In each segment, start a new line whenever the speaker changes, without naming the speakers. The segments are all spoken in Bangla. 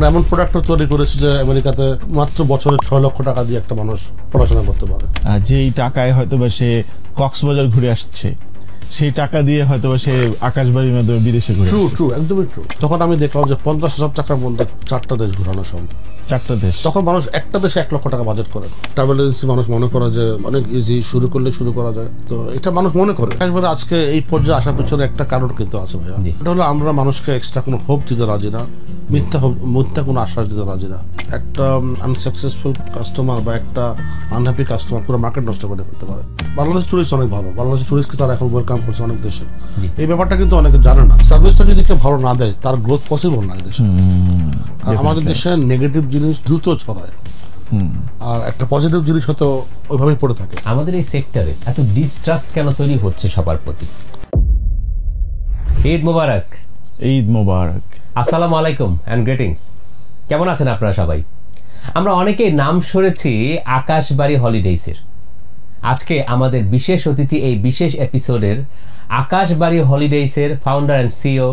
আমরা এমন প্রোডাক্টও তৈরি করেছি যে আমেরিকাতে মাত্র বছরে ছয় লক্ষ টাকা দিয়ে একটা মানুষ পড়াশোনা করতে পারে
যে এই টাকায় হয়তো বা সে কক্সবাজার ঘুরে আসছে সেই টাকা দিয়ে হয়তো
সে আকাশবাড়ির মাধ্যমে বিদেশে ঘুরে ট্রু ট্রু একদমই ট্রু তখন আমি দেখলাম যে পঞ্চাশ হাজার টাকার মধ্যে চারটা দেশ ঘোরানো সম্ভব চারটা দেশ তখন মানুষ একটা দেশে এক লক্ষ টাকা বাজেট করে ট্রাভেল এজেন্সি মানুষ মনে করে যে অনেক ইজি শুরু করলে শুরু করা যায় তো এটা মানুষ মনে করে আজকে এই পর্যায়ে আসার পিছনে একটা কারণ কিন্তু আছে ভাইয়া এটা হলো আমরা মানুষকে এক্সট্রা কোনো হোপ দিতে রাজি না মিথ্যা মিথ্যা কোনো আশ্বাস দিতে রাজি না একটা আনসাকসেসফুল কাস্টমার বা একটা আনহ্যাপি কাস্টমার পুরো মার্কেট নষ্ট করে ফেলতে পারে বাংলাদেশ টুরিস্ট অনেক ভালো বাংলাদেশ টুরিস্টকে তারা এখন ওয়েলকাম করছে অনেক দেশে এই ব্যাপারটা কিন্তু অনেকে জানে না সার্ভিসটা যদি কেউ ভালো না দেয় তার গ্রোথ পসিবল না দেশে আমাদের দেশে নেগেটিভ জিনিস দ্রুত ছড়ায় আর একটা পজিটিভ জিনিস হয়তো
ওইভাবেই পড়ে থাকে আমাদের এই সেক্টরে এত ডিস্ট্রাস্ট কেন তৈরি হচ্ছে সবার প্রতি ঈদ মোবারক ঈদ মোবারক আসসালামু আলাইকুম অ্যান্ড গ্রিটিংস কেমন আছেন আপনারা সবাই আমরা অনেকে নাম শুনেছি আকাশবাড়ি হলিডেইসের আজকে আমাদের বিশেষ অতিথি এই বিশেষ এপিসোডের আকাশবাড়ি হলিডেইসের founder and CEO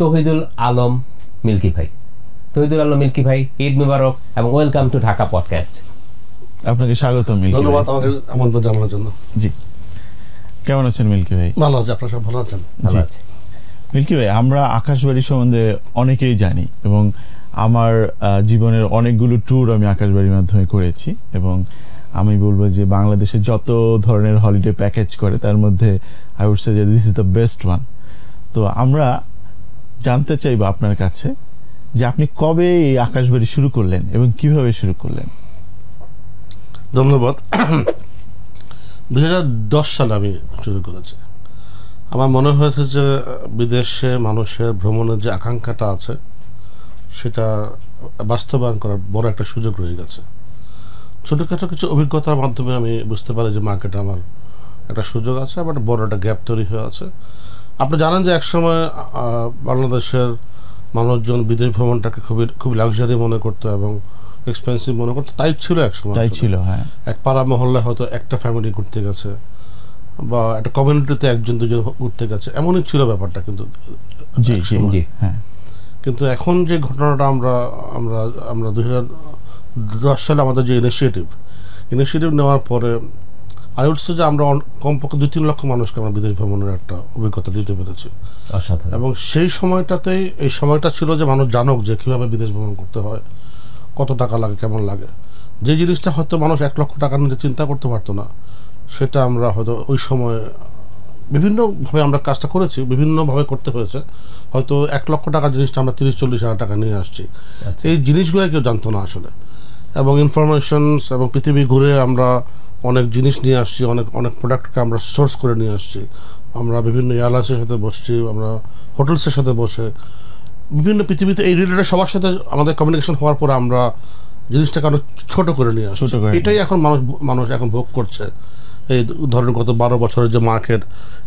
Tohidul Alam Milky ভাই শহীদুল আলম মিল্কি ভাই ঈদ মুবারক এবং ওয়েলকাম টু ঢাকা পডকাস্ট আপনাকে
স্বাগত মিল্কি ধন্যবাদ আমাকে
আমন্ত্রণ জানানোর জন্য
জি কেমন আছেন মিল্কি ভাই
ভালো আছে আপনারা
সব ভালো আছেন ভালো আছে
মিল্কি ভাই আমরা আকাশবাড়ি সম্বন্ধে অনেকেই জানি এবং আমার জীবনের অনেকগুলো ট্যুর আমি আকাশবাড়ির মাধ্যমে করেছি এবং আমি বলবো যে বাংলাদেশে যত ধরনের হলিডে প্যাকেজ করে তার মধ্যে I would say this is the best one তো আমরা জানতে চাইবো আপনার কাছে যে আপনি কবে এই আকাশবাড়ি শুরু করলেন এবং কিভাবে শুরু করলেন ধন্যবাদ
দু হাজার দশ সালে আমি শুরু করেছি আমার মনে হয়েছে যে বিদেশে মানুষের ভ্রমণের যে আকাঙ্ক্ষাটা আছে সেটা বাস্তবায়ন করার বড় একটা সুযোগ রয়ে গেছে ছোটোখাটো কিছু অভিজ্ঞতার মাধ্যমে আমি বুঝতে পারি যে মার্কেটে আমার একটা সুযোগ আছে আবার বড় একটা গ্যাপ তৈরি হয়ে আছে আপনি জানেন যে একসময় বাংলাদেশের মানুষজন বিদেশ ভ্রমণটাকে খুবই খুব লাক্সারি মনে করতো এবং এক্সপেন্সিভ মনে করতো তাই ছিল এক সময় তাই ছিল হ্যাঁ এক পাড়া মহল্লায় হয়তো একটা ফ্যামিলি ঘুরতে গেছে বা একটা কমিউনিটিতে একজন দুজন ঘুরতে গেছে এমনই ছিল ব্যাপারটা কিন্তু
জি জি জি হ্যাঁ
কিন্তু এখন যে ঘটনাটা আমরা আমরা আমরা দু হাজার দশ সালে আমাদের যে ইনিশিয়েটিভ ইনিশিয়েটিভ নেওয়ার পরে আই উড যে আমরা কমপক্ষে দুই তিন লক্ষ মানুষকে আমরা বিদেশ ভ্রমণের একটা অভিজ্ঞতা দিতে পেরেছি এবং সেই সময়টাতেই এই সময়টা ছিল যে মানুষ জানুক যে কীভাবে বিদেশ ভ্রমণ করতে হয় কত টাকা লাগে কেমন লাগে যে জিনিসটা হয়তো মানুষ এক লক্ষ টাকা নিয়ে চিন্তা করতে পারতো না সেটা আমরা হয়তো ওই সময়ে বিভিন্নভাবে আমরা কাজটা করেছি বিভিন্নভাবে করতে হয়েছে হয়তো এক লক্ষ টাকার জিনিসটা আমরা তিরিশ চল্লিশ হাজার টাকা নিয়ে আসছি আচ্ছা। এই জিনিসগুলো কেউ জানতো না আসলে এবং ইনফরমেশনস এবং পৃথিবী ঘুরে আমরা অনেক জিনিস নিয়ে আসছি অনেক অনেক প্রোডাক্টকে আমরা সোর্স করে নিয়ে আসছি আমরা বিভিন্ন এয়ারলাইন্সের সাথে বসছি আমরা হোটেলসের সাথে বসে বিভিন্ন পৃথিবীতে এই রিলেটেড সবার সাথে আমাদের কমিউনিকেশন হওয়ার পর আমরা জিনিসটাকে অনেক ছোট করে নিয়ে আসছি এটাই এখন মানুষ মানুষ এখন ভোগ করছে এই ধরেন গত বারো বছরের যে মার্কেট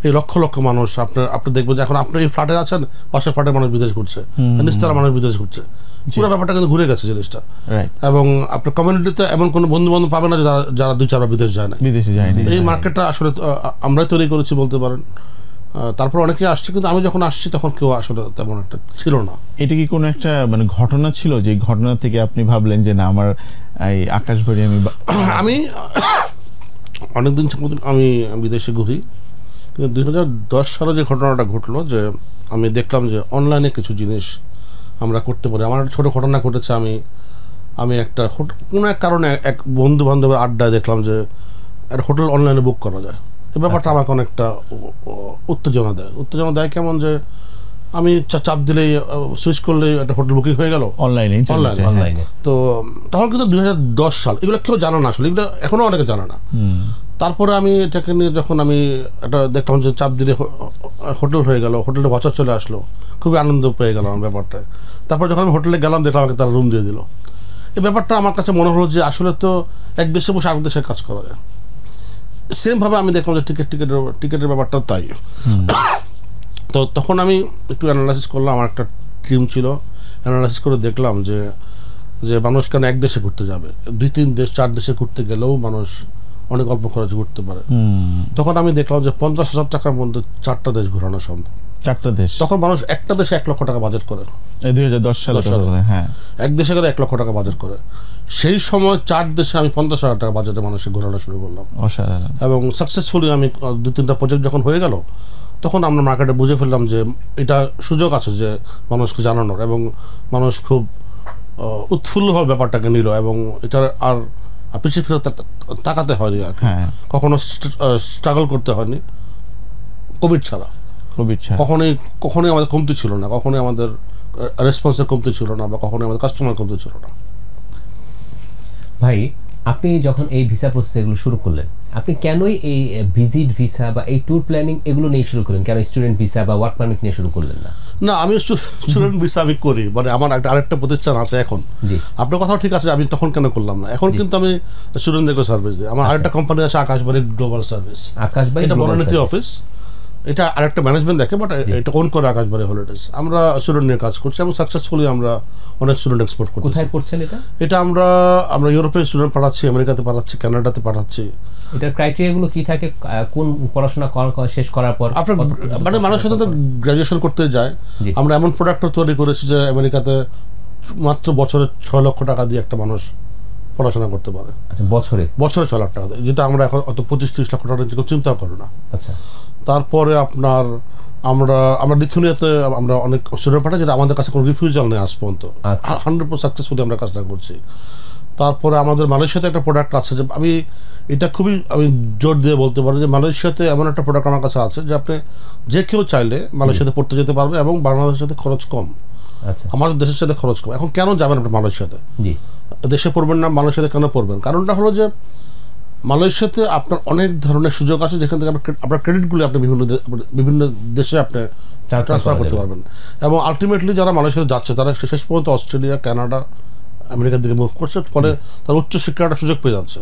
এই লক্ষ লক্ষ মানুষ আপনার আপনি দেখবেন যে এখন আপনি এই ফ্ল্যাটে আছেন পাশে ফ্ল্যাটের মানুষ বিদেশ ঘুরছে নিচতলা মানুষ বিদেশ ঘুরছে পুরো ব্যাপারটা কিন্তু ঘুরে গেছে জিনিসটা এবং আপনার কমিউনিটিতে এমন কোনো বন্ধু বান্ধব পাবে না যারা যারা দুই চারবার বিদেশ যায় না
বিদেশে যায় এই
মার্কেটটা আসলে আমরাই তৈরি করেছি বলতে পারেন তারপর অনেকে আসছে কিন্তু আমি যখন আসছি তখন কেউ আসলে তেমন একটা ছিল না
এটা কি কোনো একটা মানে ঘটনা ছিল যে ঘটনা থেকে আপনি ভাবলেন যে না আমার এই আকাশবাড়ি আমি
আমি অনেক দিন সম্পর্কে আমি বিদেশে ঘুরি কিন্তু দুই সালে যে ঘটনাটা ঘটলো যে আমি দেখলাম যে অনলাইনে কিছু জিনিস আমরা করতে পারি আমার ছোট ঘটনা ঘটেছে আমি আমি একটা হোট কোনো এক কারণে এক বন্ধু বান্ধবের আড্ডায় দেখলাম যে একটা হোটেল অনলাইনে বুক করা যায় এ ব্যাপারটা আচ্ছা। আমাকে অনেকটা উত্তেজনা দেয় উত্তেজনা দেয় কেমন যে আমি চাপ দিলেই সুইচ করলে একটা হোটেল বুকিং হয়ে গেল অনলাইনে হ্যাঁ। অনলাইনে তো তখন কিন্তু দুই সাল এগুলো কেউ জানো না আসলে এগুলো এখনও অনেকে জানে না তারপরে আমি এটাকে নিয়ে যখন আমি একটা দেখলাম যে চাপ দিলে হোটেল হয়ে গেল হোটেলে বছর চলে আসলো খুবই আনন্দ পেয়ে গেলাম ব্যাপারটা তারপর যখন আমি হোটেলে গেলাম দেখলাম আমাকে তারা রুম দিয়ে দিল এই ব্যাপারটা আমার কাছে মনে হলো যে আসলে তো এক দেশে বসে আরেক দেশে কাজ করা যায় সেমভাবে আমি দেখলাম যে টিকিট টিকিটের টিকিটের ব্যাপারটা তাই তো তখন আমি একটু অ্যানালাইসিস করলাম আমার একটা টিম ছিল অ্যানালাইসিস করে দেখলাম যে যে মানুষ কেন এক দেশে ঘুরতে যাবে দুই তিন দেশ চার দেশে ঘুরতে গেলেও মানুষ অনেক অল্প খরচ ঘুরতে পারে তখন আমি দেখলাম যে পঞ্চাশ হাজার টাকার মধ্যে চারটা দেশ ঘোরানো সম্ভব চারটা দেশ তখন মানুষ একটা দেশে এক লক্ষ টাকা বাজেট করে দুই হাজার দশ সালে হ্যাঁ এক দেশে গেলে এক লক্ষ টাকা বাজেট করে সেই সময় চার দেশে আমি পঞ্চাশ হাজার টাকা বাজেটে মানুষকে ঘোরানো শুরু করলাম এবং সাকসেসফুলি আমি দু তিনটা প্রজেক্ট যখন হয়ে গেল তখন আমরা মার্কেটে বুঝে ফেললাম যে এটা সুযোগ আছে যে মানুষকে জানানোর এবং মানুষ খুব উৎফুল্লভাবে ব্যাপারটাকে নিল এবং এটা আর পিছিয়ে ফিরে তাকাতে হয়নি আর হ্যাঁ। কখনো স্ট্রাগল করতে হয়নি কোভিড ছাড়া কোভিড ছাড়া কখনোই কখনোই আমাদের কমতি ছিল না কখনোই আমাদের রেসপন্সের কমতি ছিল না বা
কখনোই আমাদের কাস্টমার কমতি ছিল না ভাই আপনি যখন এই ভিসা প্রসেস এগুলো শুরু করলেন আপনি কেনই এই ভিজিট ভিসা বা এই ট্যুর প্ল্যানিং এগুলো নিয়ে শুরু করলেন কেন স্টুডেন্ট ভিসা বা ওয়ার্ক পারমিট নিয়ে শুরু করলেন না না আমি স্টুডেন্ট ভিসা আমি করি মানে আমার একটা আরেকটা
প্রতিষ্ঠান আছে এখন আপনার কথাও ঠিক আছে আমি তখন কেন করলাম না এখন কিন্তু আমি স্টুডেন্টদেরকে সার্ভিস দিই আমার আচ্ছা। আরেকটা কোম্পানি আছে আকাশবাণী গ্লোবাল সার্ভিস আকাশবাণী এটা বনানীতি অফিস এটা আরেকটা ম্যানেজমেন্ট দেখে বাট এটা কোন করে আকাশবাড়ি এটা আমরা স্টুডেন্ট নিয়ে কাজ করছি এবং সাকসেসফুলি আমরা অনেক স্টুডেন্ট এক্সপোর্ট করছি কোথায় করছেন এটা এটা আমরা আমরা ইউরোপে স্টুডেন্ট পাঠাচ্ছি আমেরিকাতে পাঠাচ্ছি কানাডাতে পাঠাচ্ছি
এটার গুলো কি থাকে কোন পড়াশোনা শেষ করার পর আপনার
মানে মানুষ সাধারণত গ্রাজুয়েশন করতে যায় আমরা এমন প্রোডাক্ট তৈরি করেছি যে আমেরিকাতে মাত্র বছরে ছ লক্ষ টাকা দিয়ে একটা মানুষ পড়াশোনা করতে পারে আচ্ছা বছরে বছরে ছ লাখ টাকা যেটা আমরা এখন অত পঁচিশ তিরিশ লক্ষ টাকা চিন্তা করো না আচ্ছা তারপরে আপনার আমরা আমরা লিথুনিয়াতে আমরা অনেক অসুবিধা পাঠাই যেটা আমাদের কাছে কোনো রিফিউজাল নেই আজ পর্যন্ত হান্ড্রেড আচ্ছা। সাকসেসফুলি আমরা কাজটা করছি তারপরে আমাদের মালয়েশিয়াতে একটা প্রোডাক্ট আছে যে আমি এটা খুবই আমি জোর দিয়ে বলতে পারি যে মালয়েশিয়াতে এমন একটা প্রোডাক্ট আমার কাছে আছে যে আপনি যে কেউ চাইলে মালয়েশিয়াতে পড়তে যেতে পারবে এবং বাংলাদেশের সাথে খরচ কম আচ্ছা। আমাদের দেশের সাথে খরচ কম এখন কেন যাবেন আপনি মালয়েশিয়াতে দেশে পড়বেন না মালয়েশিয়াতে কেন পড়বেন কারণটা হলো যে মালয়েশিয়াতে আপনার অনেক ধরনের সুযোগ আছে যেখান থেকে আপনার ক্রেডিটগুলি আপনি বিভিন্ন বিভিন্ন দেশে আপনি ট্রান্সফার করতে পারবেন এবং আলটিমেটলি যারা মালয়েশিয়াতে যাচ্ছে তারা শেষ পর্যন্ত অস্ট্রেলিয়া কানাডা আমেরিকার দিকে মুভ করছে ফলে তার উচ্চশিক্ষার সুযোগ পেয়ে যাচ্ছে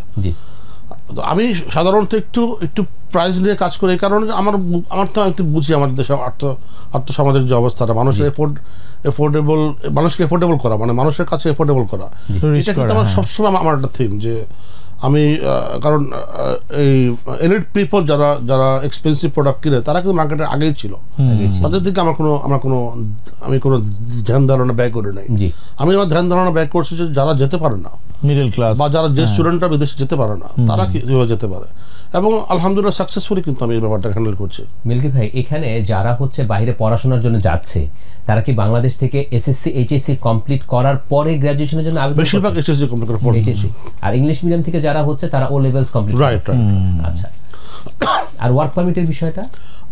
আমি সাধারণত একটু একটু প্রাইজ নিয়ে কাজ করি এই কারণে আমার আমার তো আমি বুঝি আমাদের দেশে আর্থ আর্থসামাজিক যে অবস্থাটা মানুষের এফোর্ড এফোর্ডেবল মানুষকে এফোর্ডেবল করা মানে মানুষের কাছে এফোর্ডেবল করা এটা কিন্তু আমার হ্যাঁ। সবসময় আমার একটা থিম যে আমি কারণ এই এলিট পিপল যারা যারা এক্সপেন্সিভ প্রোডাক্ট কিনে তারা কিন্তু মার্কেটে আগেই ছিল তাদের দিকে আমার কোনো আমার কোনো আমি কোনো ধ্যান ধারণা ব্যয় করি নাই আমি আমার ধ্যান ধারণা ব্যয় করছি যে যারা যেতে পারে না মিডল ক্লাস বা যারা যে স্টুডেন্টরা হ্যাঁ। বিদেশে যেতে পারে না তারা
কিভাবে যেতে পারে এবং আলহামদুলিল্লাহ সাকসেসফুলি কিন্তু আমি এই ব্যাপারটা হ্যান্ডেল করছি মিল্কি ভাই এখানে যারা হচ্ছে বাইরে পড়াশোনার জন্য যাচ্ছে তারা কি বাংলাদেশ থেকে এসএসসি এইচএসসি কমপ্লিট করার পরে গ্রাজুয়েশনের জন্য আবেদন বেশিরভাগ এসএসসি কমপ্লিট করার পরে আর ইংলিশ মিডিয়াম থেকে যারা হচ্ছে তারা O levels complete right right আচ্ছা আর ওয়ার্ক পারমিটের বিষয়টা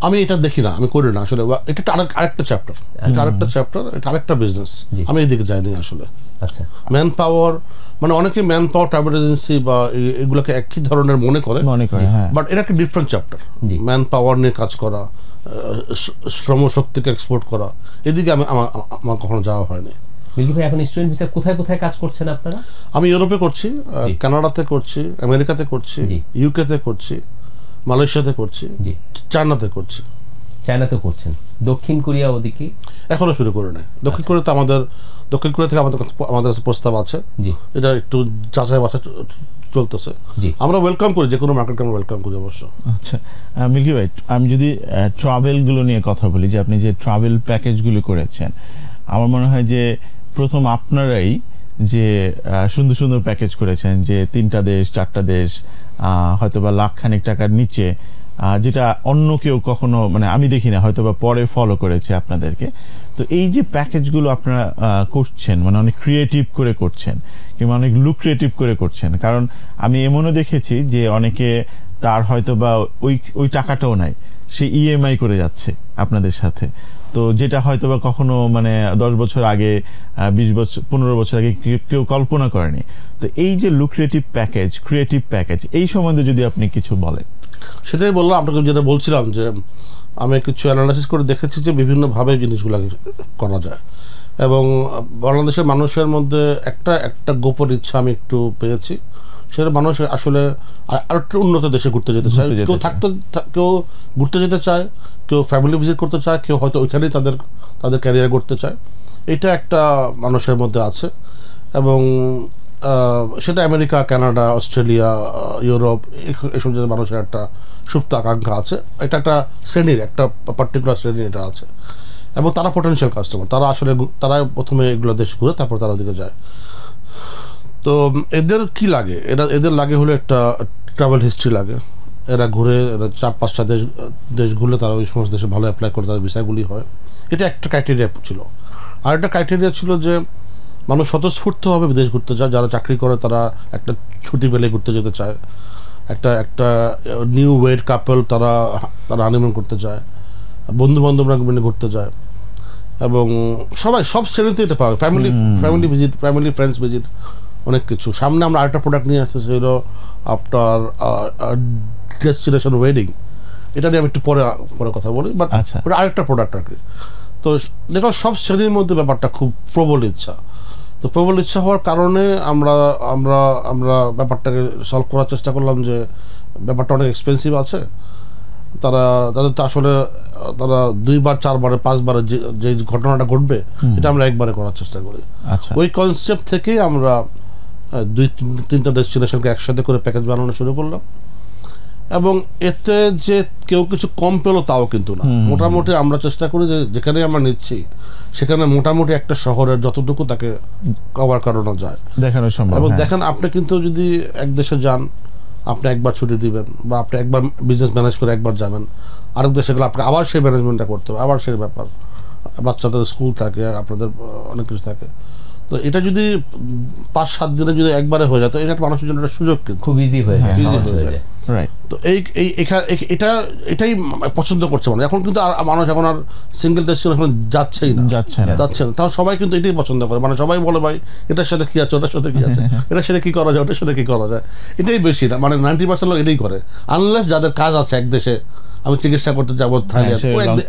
আমি এটা দেখি না আমি
করি না আসলে এটা আরেক আরেকটা চ্যাপ্টার এটা আরেকটা চ্যাপ্টার এটা আরেকটা বিজনেস আমি এদিকে যাইনি আসলে আচ্ছা ম্যান পাওয়ার মানে অনেকে ম্যান পাওয়ার ট্রাভেল এজেন্সি বা এগুলোকে একই ধরনের মনে করে মনে করে বাট হ্যাঁ। এটা একটা ডিফারেন্ট চ্যাপ্টার ম্যান পাওয়ার নিয়ে কাজ করা শ্রমশক্তিকে এক্সপোর্ট করা এদিকে আমি আমার কখনো যাওয়া হয়নি আমি ইউরোপে করছি কানাডাতে করছি আমেরিকাতে করছি ইউকেতে করছি মালয়েশিয়াতে করছি জি চায়নাতে করছি চায়নাতে করছেন দক্ষিণ কোরিয়া ওদিকে এখনো শুরু করে নাই দক্ষিণ আচ্ছা। কোরিয়াতে আমাদের দক্ষিণ কোরিয়া থেকে আমাদের আমাদের কাছে প্রস্তাব আছে জি এটা একটু যাচাই বাছা চলতেছে আমরা ওয়েলকাম করি যে কোনো মার্কেটকে আমরা ওয়েলকাম করি অবশ্য আচ্ছা মিল্কি ভাই আমি যদি ট্রাভেলগুলো
নিয়ে কথা বলি যে আপনি যে ট্রাভেল প্যাকেজগুলো করেছেন আমার মনে হয় যে প্রথম আপনারাই যে সুন্দর সুন্দর প্যাকেজ করেছেন যে তিনটা দেশ চারটা দেশ হয়তো বা লাখখানিক টাকার নিচে যেটা অন্য কেউ কখনো মানে আমি দেখি না হয়তো বা পরে ফলো করেছে আপনাদেরকে তো এই যে প্যাকেজগুলো আপনারা করছেন মানে অনেক ক্রিয়েটিভ করে করছেন কিংবা অনেক লুক্রিয়েটিভ করে করছেন কারণ আমি এমনও দেখেছি যে অনেকে তার হয়তো বা ওই ওই টাকাটাও নাই সে ইএমআই e করে যাচ্ছে আপনাদের সাথে তো যেটা হয়তো বা কখনো মানে দশ বছর আগে বিশ বছর পনেরো বছর আগে কেউ কল্পনা করেনি তো এই যে লুক্রিয়েটিভ প্যাকেজ ক্রিয়েটিভ প্যাকেজ এই
সম্বন্ধে যদি আপনি কিছু বলেন সেটাই বললাম আপনাকে যেটা বলছিলাম যে আমি কিছু অ্যানালাইসিস করে দেখেছি যে বিভিন্নভাবে জিনিসগুলো করা যায় এবং বাংলাদেশের মানুষের মধ্যে একটা একটা গোপন ইচ্ছা আমি একটু পেয়েছি সেটা মানুষ আসলে আর একটু উন্নত দেশে ঘুরতে যেতে চায় কেউ থাকতে কেউ ঘুরতে যেতে চায় কেউ ফ্যামিলি ভিজিট করতে চায় কেউ হয়তো ওইখানেই তাদের তাদের ক্যারিয়ার করতে চায় এটা একটা মানুষের মধ্যে আছে এবং সেটা আমেরিকা ক্যানাডা অস্ট্রেলিয়া ইউরোপ এসব যে মানুষের একটা সুপ্ত আকাঙ্ক্ষা আছে এটা একটা শ্রেণীর একটা পার্টিকুলার শ্রেণীর এটা আছে এবং তারা পোটেন্সিয়াল কাস্টমার তারা আসলে তারা প্রথমে এগুলো দেশ ঘুরে তারপর তারা ওদিকে যায় তো এদের কি লাগে এরা এদের লাগে হলো একটা ট্রাভেল হিস্ট্রি লাগে এরা ঘুরে এরা চার পাঁচটা দেশ দেশগুলো তারা ওই সমস্ত দেশে ভালো অ্যাপ্লাই করে তাদের বিষয়গুলি হয় এটা একটা ক্রাইটেরিয়া ছিল আর একটা ক্রাইটেরিয়া ছিল যে মানুষ স্বতঃস্ফূর্তভাবে বিদেশ ঘুরতে চায় যারা চাকরি করে তারা একটা ছুটি পেলে ঘুরতে যেতে চায় একটা একটা নিউ ওয়েড কাপল তারা তারা আনিমন করতে চায় বন্ধু বান্ধবরা মিলে ঘুরতে যায় এবং সবাই সব শ্রেণীতে এটা পাবে family family visit family friends visit অনেক কিছু সামনে আমরা আরেকটা প্রোডাক্ট নিয়ে আসতেছি হলো আপনার ডেস্টিনেশন ওয়েডিং এটা নিয়ে আমি একটু পরে পরে কথা বলি বাট আচ্ছা। ওটা আরেকটা প্রোডাক্ট আর কি তো দেখো সব শ্রেণীর মধ্যে ব্যাপারটা খুব প্রবল ইচ্ছা তো প্রবল ইচ্ছা হওয়ার কারণে আমরা আমরা আমরা ব্যাপারটাকে সলভ করার চেষ্টা করলাম যে ব্যাপারটা অনেক এক্সপেন্সিভ আছে তারা তাদের তো আসলে তারা দুইবার চারবারে পাঁচবারে যে ঘটনাটা ঘটবে এটা আমরা একবারে করার চেষ্টা করি আচ্ছা। ওই কনসেপ্ট থেকেই আমরা দুই তিনটা ডেস্টিনেশনকে একসাথে করে প্যাকেজ বানানো শুরু করলাম এবং এতে যে কেউ কিছু কম পেলো তাও কিন্তু না মোটামুটি আমরা চেষ্টা করি যে যেখানে আমরা নিচ্ছি সেখানে মোটামুটি একটা শহরের যতটুকু তাকে কভার করানো যায়
দেখানো সম্ভব এবং হ্যাঁ। দেখেন
আপনি কিন্তু যদি এক দেশে যান আপনি একবার ছুটি দিবেন বা আপনি একবার বিজনেস ম্যানেজ করে একবার যাবেন আরেক দেশে গেলে আপনি আবার সেই ম্যানেজমেন্টটা করতে হবে আবার সেই ব্যাপার বাচ্চাদের স্কুল থাকে আপনাদের অনেক কিছু থাকে তো এটা যদি পাঁচ সাত দিনে যদি একবারে হয়ে যায় তো এটা মানুষের জন্য একটা সুযোগ কিন্তু খুব ইজি হয়ে যায় ইজি হয়ে যায় তো এই এই এটা এটাই পছন্দ করছে এখন কিন্তু আর মানুষ এখন আর সিঙ্গেল এখন যাচ্ছেই না যাচ্ছে না যাচ্ছে না তাও সবাই কিন্তু এটাই পছন্দ করে মানে সবাই বলে ভাই এটার সাথে কি আছে ওটার সাথে কি আছে এটার সাথে কি করা যায় ওটার সাথে কি করা যায় এটাই বেশি না মানে নাইনটি পার্সেন্ট লোক এটাই করে আনলেস যাদের কাজ আছে এক দেশে আমি চিকিৎসা করতে যাবো হ্যাঁ,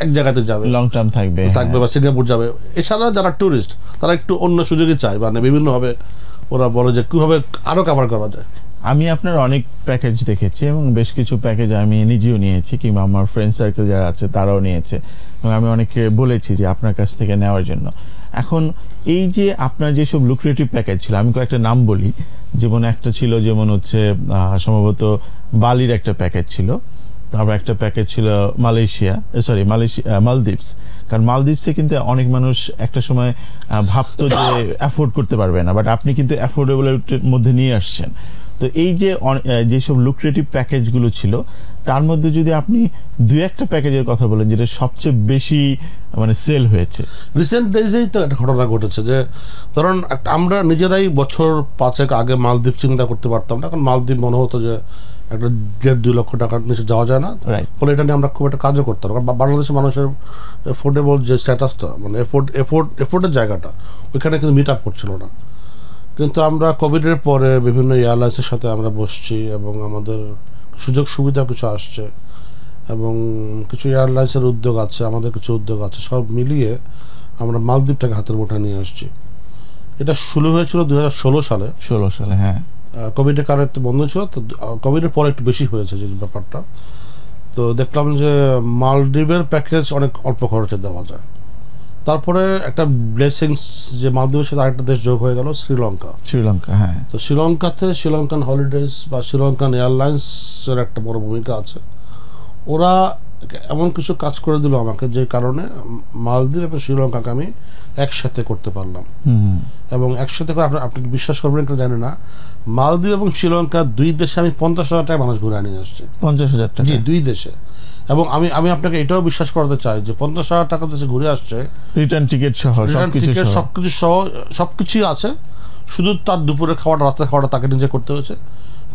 এক জায়গাতে যাবে লং টার্ম থাকবে থাকবে হ্যাঁ। বা সিঙ্গাপুর যাবে এছাড়া যারা ট্যুরিস্ট তারা একটু অন্য সুযোগে চায় মানে বিভিন্নভাবে ওরা বলে যে কীভাবে আরও কাভার করা যায় আমি আপনার অনেক প্যাকেজ
দেখেছি এবং বেশ কিছু প্যাকেজ আমি নিজেও নিয়েছি কিংবা আমার ফ্রেন্ড সার্কেল যারা আছে তারাও নিয়েছে এবং আমি অনেকে বলেছি যে আপনার কাছ থেকে নেওয়ার জন্য এখন এই যে আপনার যেসব লুক্রিয়েটিভ প্যাকেজ ছিল আমি কয়েকটা নাম বলি যেমন একটা ছিল যেমন হচ্ছে সম্ভবত বালির একটা প্যাকেজ ছিল তারপর একটা প্যাকেজ ছিল মালয়েশিয়া সরি মালয়েশিয়া মালদ্বীপস কারণ মালদ্বীপসে কিন্তু অনেক মানুষ একটা সময় ভাবতো যে অ্যাফোর্ড করতে পারবে না বাট আপনি কিন্তু অ্যাফোর্ডেবলের মধ্যে নিয়ে আসছেন তো এই যে যেসব লুক্রেটিভ প্যাকেজগুলো ছিল তার মধ্যে যদি আপনি দু একটা প্যাকেজের কথা বলেন যেটা সবচেয়ে
বেশি মানে সেল হয়েছে রিসেন্ট ডেজেই তো একটা ঘটনা ঘটেছে যে ধরুন আমরা নিজেরাই বছর পাঁচেক আগে মালদ্বীপ চিন্তা করতে পারতাম না কারণ মালদ্বীপ মনে হতো যে একটা দেড় দুই লক্ষ টাকার নিচে যাওয়া যায় না ফলে এটা নিয়ে আমরা খুব একটা কাজও করতাম পারবো বাংলাদেশের মানুষের এফোর্ডেবল যে স্ট্যাটাসটা মানে এফোর্ড এফোর্ড এফোর্ডের জায়গাটা ওইখানে কিন্তু মিট আপ করছিল না কিন্তু আমরা কোভিডের পরে বিভিন্ন এয়ারলাইন্সের সাথে আমরা বসছি এবং আমাদের সুযোগ সুবিধা কিছু আসছে এবং কিছু এয়ারলাইন্সের উদ্যোগ আছে আমাদের কিছু উদ্যোগ আছে সব মিলিয়ে আমরা মালদ্বীপটাকে হাতের বোঠা নিয়ে আসছি এটা শুরু হয়েছিল দু সালে ষোলো সালে হ্যাঁ কোভিডের কারণে একটু বন্ধ ছিল তো কোভিডের পরে একটু বেশি হয়েছে যে ব্যাপারটা তো দেখলাম যে মালদ্বীপের প্যাকেজ অনেক অল্প খরচে দেওয়া যায় তারপরে একটা ব্লেসিংস যে মালদ্বীপের সাথে আরেকটা দেশ যোগ হয়ে গেল শ্রীলঙ্কা শ্রীলঙ্কা হ্যাঁ তো শ্রীলঙ্কাতে শ্রীলঙ্কান হলিডেজ বা শ্রীলঙ্কান এয়ারলাইন্সের একটা বড় ভূমিকা আছে ওরা এমন কিছু কাজ করে দিল আমাকে যে কারণে মালদ্বীপ এবং শ্রীলঙ্কাকে আমি একসাথে করতে পারলাম এবং একসাথে আপনি বিশ্বাস করবেন কেউ জানে না মালদ্বীপ এবং শ্রীলঙ্কা দুই দেশে আমি পঞ্চাশ হাজার টাকা মানুষ ঘুরে নিয়ে আসছি
পঞ্চাশ হাজার টাকা জি
দুই দেশে এবং আমি আমি আপনাকে এটাও বিশ্বাস করতে চাই যে পঞ্চাশ হাজার টাকা দেশে ঘুরে আসছে
রিটার্ন টিকিট সহ
সবকিছু সহ সবকিছুই আছে শুধু তার দুপুরে খাওয়াটা রাতের খাওয়াটা তাকে নিজে করতে হয়েছে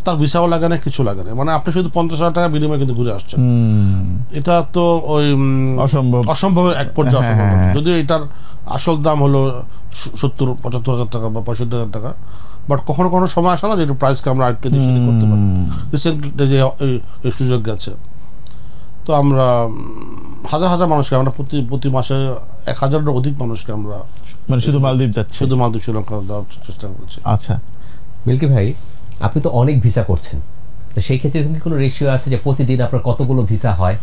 তার ভিসাও লাগে না কিছু লাগে না মানে আপনি শুধু পঞ্চাশ হাজার টাকা বিনিময়ে কিন্তু ঘুরে আসছেন এটা তো ওই অসম্ভব অসম্ভব এক পর্যায়ে হ্যাঁ, অসম্ভব হ্যাঁ, হ্যাঁ। যদি এটার আসল দাম হলো সত্তর পঁচাত্তর হাজার টাকা বা পঁয়ষট্টি হাজার টাকা বাট কখনো কখনো সময় আসে না যে প্রাইসকে আমরা দিয়ে সেটি করতে পারি রিসেন্টলি যে সুযোগ গেছে তো আমরা হাজার হাজার মানুষকে আমরা প্রতি প্রতি মাসে এক হাজারের অধিক মানুষকে আমরা মানে শুধু মালদ্বীপ যাচ্ছি শুধু মালদ্বীপ শ্রীলঙ্কা দেওয়ার
চেষ্টা করছি আচ্ছা মিল্কি ভাই আপনি তো অনেক ভিসা করছেন তো সেই ক্ষেত্রে কি কোনো রেশিও আছে যে প্রতিদিন আপনার কতগুলো ভিসা হয়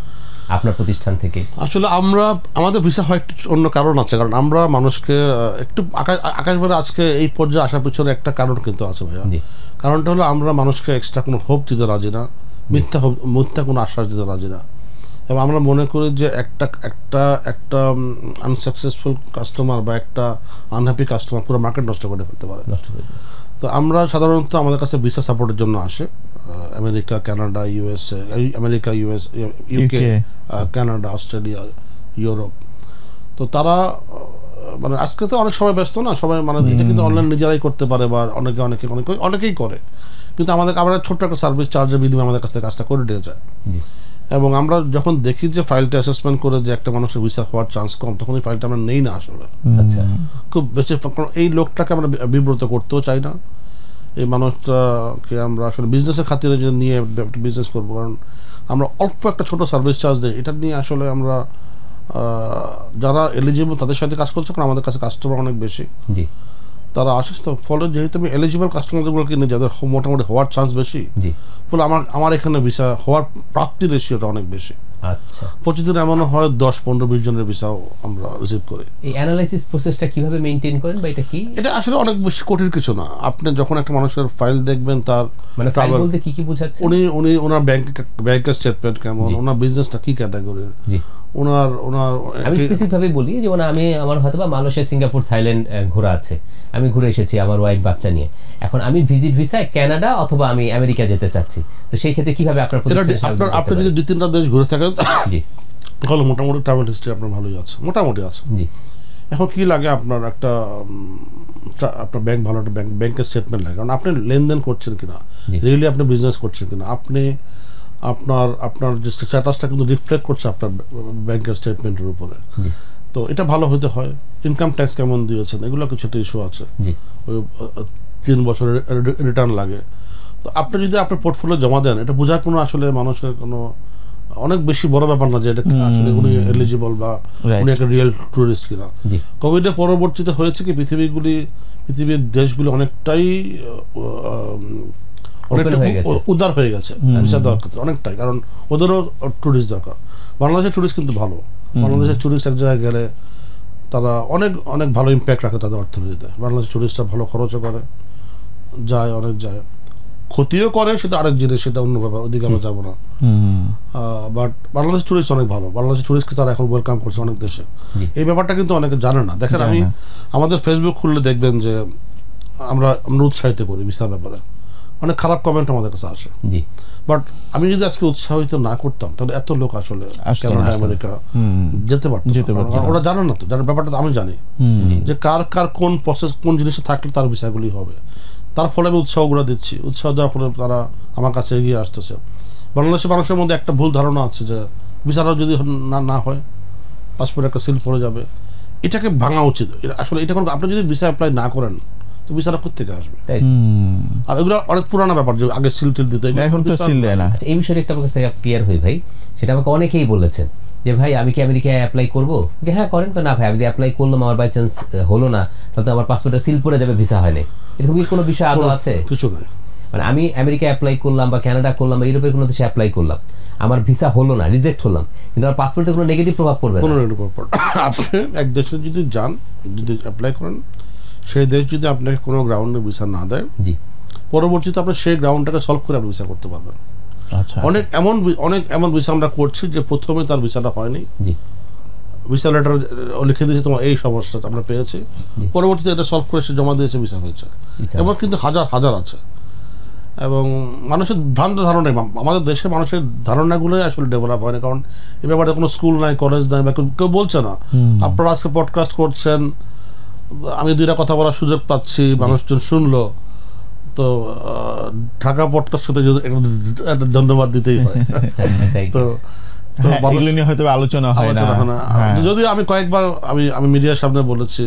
আপনার প্রতিষ্ঠান থেকে
আসলে আমরা আমাদের ভিসা হয় একটু অন্য কারণ আছে কারণ আমরা মানুষকে একটু আকাশ আকাশবারে আজকে এই পর্যায়ে আসার পিছনে একটা কারণ কিন্তু আছে ভাইয়া কারণটা হলো আমরা মানুষকে এক্সট্রা কোনো হোপ দিতে রাজি না মিথ্যা মিথ্যা কোনো আশ্বাস দিতে রাজি না এবং আমরা মনে করি যে একটা একটা একটা আনসাকসেসফুল কাস্টমার বা একটা আনহ্যাপি কাস্টমার পুরো মার্কেট নষ্ট করে ফেলতে পারে নষ্ট করে তো আমরা সাধারণত আমাদের কাছে ভিসা সাপোর্টের জন্য আসে America Canada US America US UK Canada Australia Europe তো তারা মানে আজকে তো অনেক সময় ব্যস্ত না সবাই মানে এটা কিন্তু অনলাইন নিজেরাই করতে পারে বা অনেকে অনেকে অনেকে অনেকেই করে কিন্তু আমাদের আমরা ছোট্ট একটা সার্ভিস চার্জের বিনিময়ে আমাদের কাছ থেকে কাজটা করে দিয়ে যায় এবং আমরা যখন দেখি যে ফাইলটা অ্যাসেসমেন্ট করে যে একটা মানুষের ভিসা হওয়ার চান্স কম তখন এই ফাইলটা আমরা নেই না আসলে আচ্ছা খুব বেশি এই লোকটাকে আমরা বিব্রত করতেও চাই না এই মানুষটাকে আমরা আসলে বিজনেসের খাতিরে যদি নিয়ে বিজনেস করবো কারণ আমরা অল্প একটা ছোট সার্ভিস চার্জ দিই এটা নিয়ে আসলে আমরা যারা এলিজিবল তাদের সাথে কাজ করছে কারণ আমাদের কাছে কাস্টমার অনেক বেশি তারা আসিস তো ফলে যেহেতু আমি এলিজিবল কাস্টমারদেরগুলোকে নিয়ে যাদের মোটামুটি হওয়ার চান্স বেশি ফলে আমার আমার এখানে ভিসা হওয়ার প্রাপ্তি রেশিওটা অনেক বেশি আচ্ছা এমন হয় দশ পনেরো বিশ জনের আমরা রিসিভ করি
এই অ্যানালাইসিস প্রসেসটা কিভাবে মেনটেন করেন বা এটা কি এটা আসলে অনেক
বেশি কঠিন কিছু না আপনি যখন একটা মানুষের ফাইল দেখবেন তার মানে ফাইল বলতে কি কি বোঝাচ্ছে উনি উনি ওনার ব্যাংক ব্যাংকের স্টেটমেন্ট কেমন ওনার বিজনেসটা কি ক্যাটাগরির জি ওনার ওনার
আমি স্পেসিফিকভাবে বলি আমি আমার হয়তো বা মালয়েশিয়া সিঙ্গাপুর থাইল্যান্ড ঘোরা আছে আমি ঘুরে এসেছি আমার ওয়াইফ বাচ্চা নিয়ে এখন আমি ভিজিট ভিসায় অথবা আমি আমেরিকা যেতে চাচ্ছি তো সেই ক্ষেত্রে কিভাবে আপনার আপনার আপনি যদি দুই তিনটা দেশ ঘুরে থাকেন জি তাহলে মোটামুটি ট্রাভেল হিস্ট্রি আপনার
ভালোই আছে মোটামুটি আছে জি এখন কি লাগে আপনার একটা আপনার ব্যাংক ভালো একটা ব্যাংক ব্যাংকের স্টেটমেন্ট লাগে কারণ আপনি লেনদেন করছেন কিনা রিয়েলি আপনি বিজনেস করছেন কিনা আপনি আপনার আপনার যে স্ট্যাটাসটা কিন্তু রিফ্লেক্ট করছে আপনার ব্যাংকের স্টেটমেন্টের উপরে তো এটা ভালো হতে হয় ইনকাম ট্যাক্স কেমন দিয়েছেন এগুলো কিছু একটা ইস্যু আছে ওই তিন বছরের রিটার্ন লাগে তো আপনি যদি আপনার পোর্টফোলিও জমা দেন এটা বোঝার কোনো আসলে মানুষের কোনো অনেক বেশি বড় ব্যাপার না যে আসলে উনি এলিজিবল বা উনি একটা রিয়েল ট্যুরিস্ট কিনা কোভিডের পরবর্তীতে হয়েছে কি পৃথিবীগুলি পৃথিবীর দেশগুলি অনেকটাই উদ্ধার হয়ে গেছে ভিসা দেওয়ার ক্ষেত্রে অনেকটাই কারণ ওদেরও টুরিস্ট দরকার বাংলাদেশের টুরিস্ট কিন্তু ভালো বাংলাদেশের টুরিস্ট এক জায়গায় গেলে তারা অনেক অনেক ভালো ইম্প্যাক্ট রাখে তাদের অর্থনীতিতে বাংলাদেশের টুরিস্টরা ভালো খরচও করে যায় অনেক যায় ক্ষতিও করে সেটা আরেক জিনিস সেটা অন্য ব্যাপার ওদিকে আমরা যাবো না বাট বাংলাদেশ টুরিস্ট অনেক ভালো বাংলাদেশের টুরিস্টকে তারা এখন ওয়েলকাম করছে অনেক দেশে এই ব্যাপারটা কিন্তু অনেকে জানে না দেখেন আমি আমাদের ফেসবুক খুললে দেখবেন যে আমরা আমরা উৎসাহিত করি ভিসার ব্যাপারে অনেক খারাপ কমেন্ট আমাদের কাছে আসে জি বাট আমি যদি আজকে উৎসাহিত না করতাম তাহলে এত লোক আসলে আমেরিকা যেতে পারতো ওরা জানে না তো জানার ব্যাপারটা আমি জানি যে কার কার কোন প্রসেস কোন জিনিসে থাকলে তার বিষয়গুলি হবে তার ফলে আমি উৎসাহ উৎসাহগুলো দিচ্ছি উৎসাহ দেওয়ার ফলে তারা আমার কাছে এগিয়ে আসতেছে বাংলাদেশের মানুষের মধ্যে একটা ভুল ধারণা আছে যে বিচারক যদি না না হয় পাসপোর্ট একটা সিল পড়ে যাবে এটাকে ভাঙা উচিত আসলে এটা কোনো আপনি যদি ভিসা অ্যাপ্লাই না করেন তো
বিছানা আসবে আর এগুলো অনেক পুরানো ব্যাপার যে আগে সিল টিল এখন তো সিল দেয় না আচ্ছা, এই বিষয়ে একটা আমার কাছ থেকে ক্লিয়ার হই ভাই সেটা আমাকে অনেকেই বলেছেন যে ভাই আমি কি আমেরিকায় অ্যাপ্লাই করবো হ্যাঁ করেন তো না ভাই আমি যদি অ্যাপ্লাই করলাম আমার বাই চান্স হলো না তাহলে তো আমার পাসপোর্টটা সিল পড়ে যাবে ভিসা হয়নি এরকম কি কোনো বিষয় আছে কিছু মানে আমি আমেরিকা অ্যাপ্লাই করলাম বা কানাডা করলাম বা ইউরোপের কোনো দেশে অ্যাপ্লাই করলাম আমার ভিসা হলো না রিজেক্ট হলাম কিন্তু আমার পাসপোর্টে কোনো নেগেটিভ প্রভাব পড়বে কোনো নেগেটিভ প্রভাব
পড়বে আপনি এক দেশে যদি যান যদি অ্যাপ্লাই করেন সেই দেশ যদি আপনাকে কোনো গ্রাউন্ডে ভিসা না দেয় পরবর্তীতে আপনি সেই গ্রাউন্ডটাকে সলভ করে আপনি ভিসা করতে পারবেন
আচ্ছা, আচ্ছা। অনেক
এমন অনেক এমন ভিসা আমরা করছি যে প্রথমে তার ভিসাটা হয়নি জি ভিসা লেটার লিখে দিয়েছে তোমার এই সমস্যাটা আমরা পেয়েছি পরবর্তীতে এটা সলভ করে সে জমা দিয়েছে ভিসা হয়েছে এবং কিন্তু হাজার হাজার আছে এবং মানুষের ভ্রান্ত ধারণা আমাদের দেশে মানুষের ধারণাগুলোই আসলে ডেভেলপ হয় না কারণ এ ব্যাপারে কোনো স্কুল নাই কলেজ নাই বা কেউ বলছে না আপনারা আজকে পডকাস্ট করছেন আমি দুইটা কথা বলার সুযোগ পাচ্ছি মানুষজন শুনলো তো ঢাকা পডকাস্টকে একটা ধন্যবাদ দিতেই হয় তো
তো হ্যাঁ, হয়তো আলোচনা হ্যাঁ।
যদিও আমি কয়েকবার আমি আমি মিডিয়ার সামনে বলেছি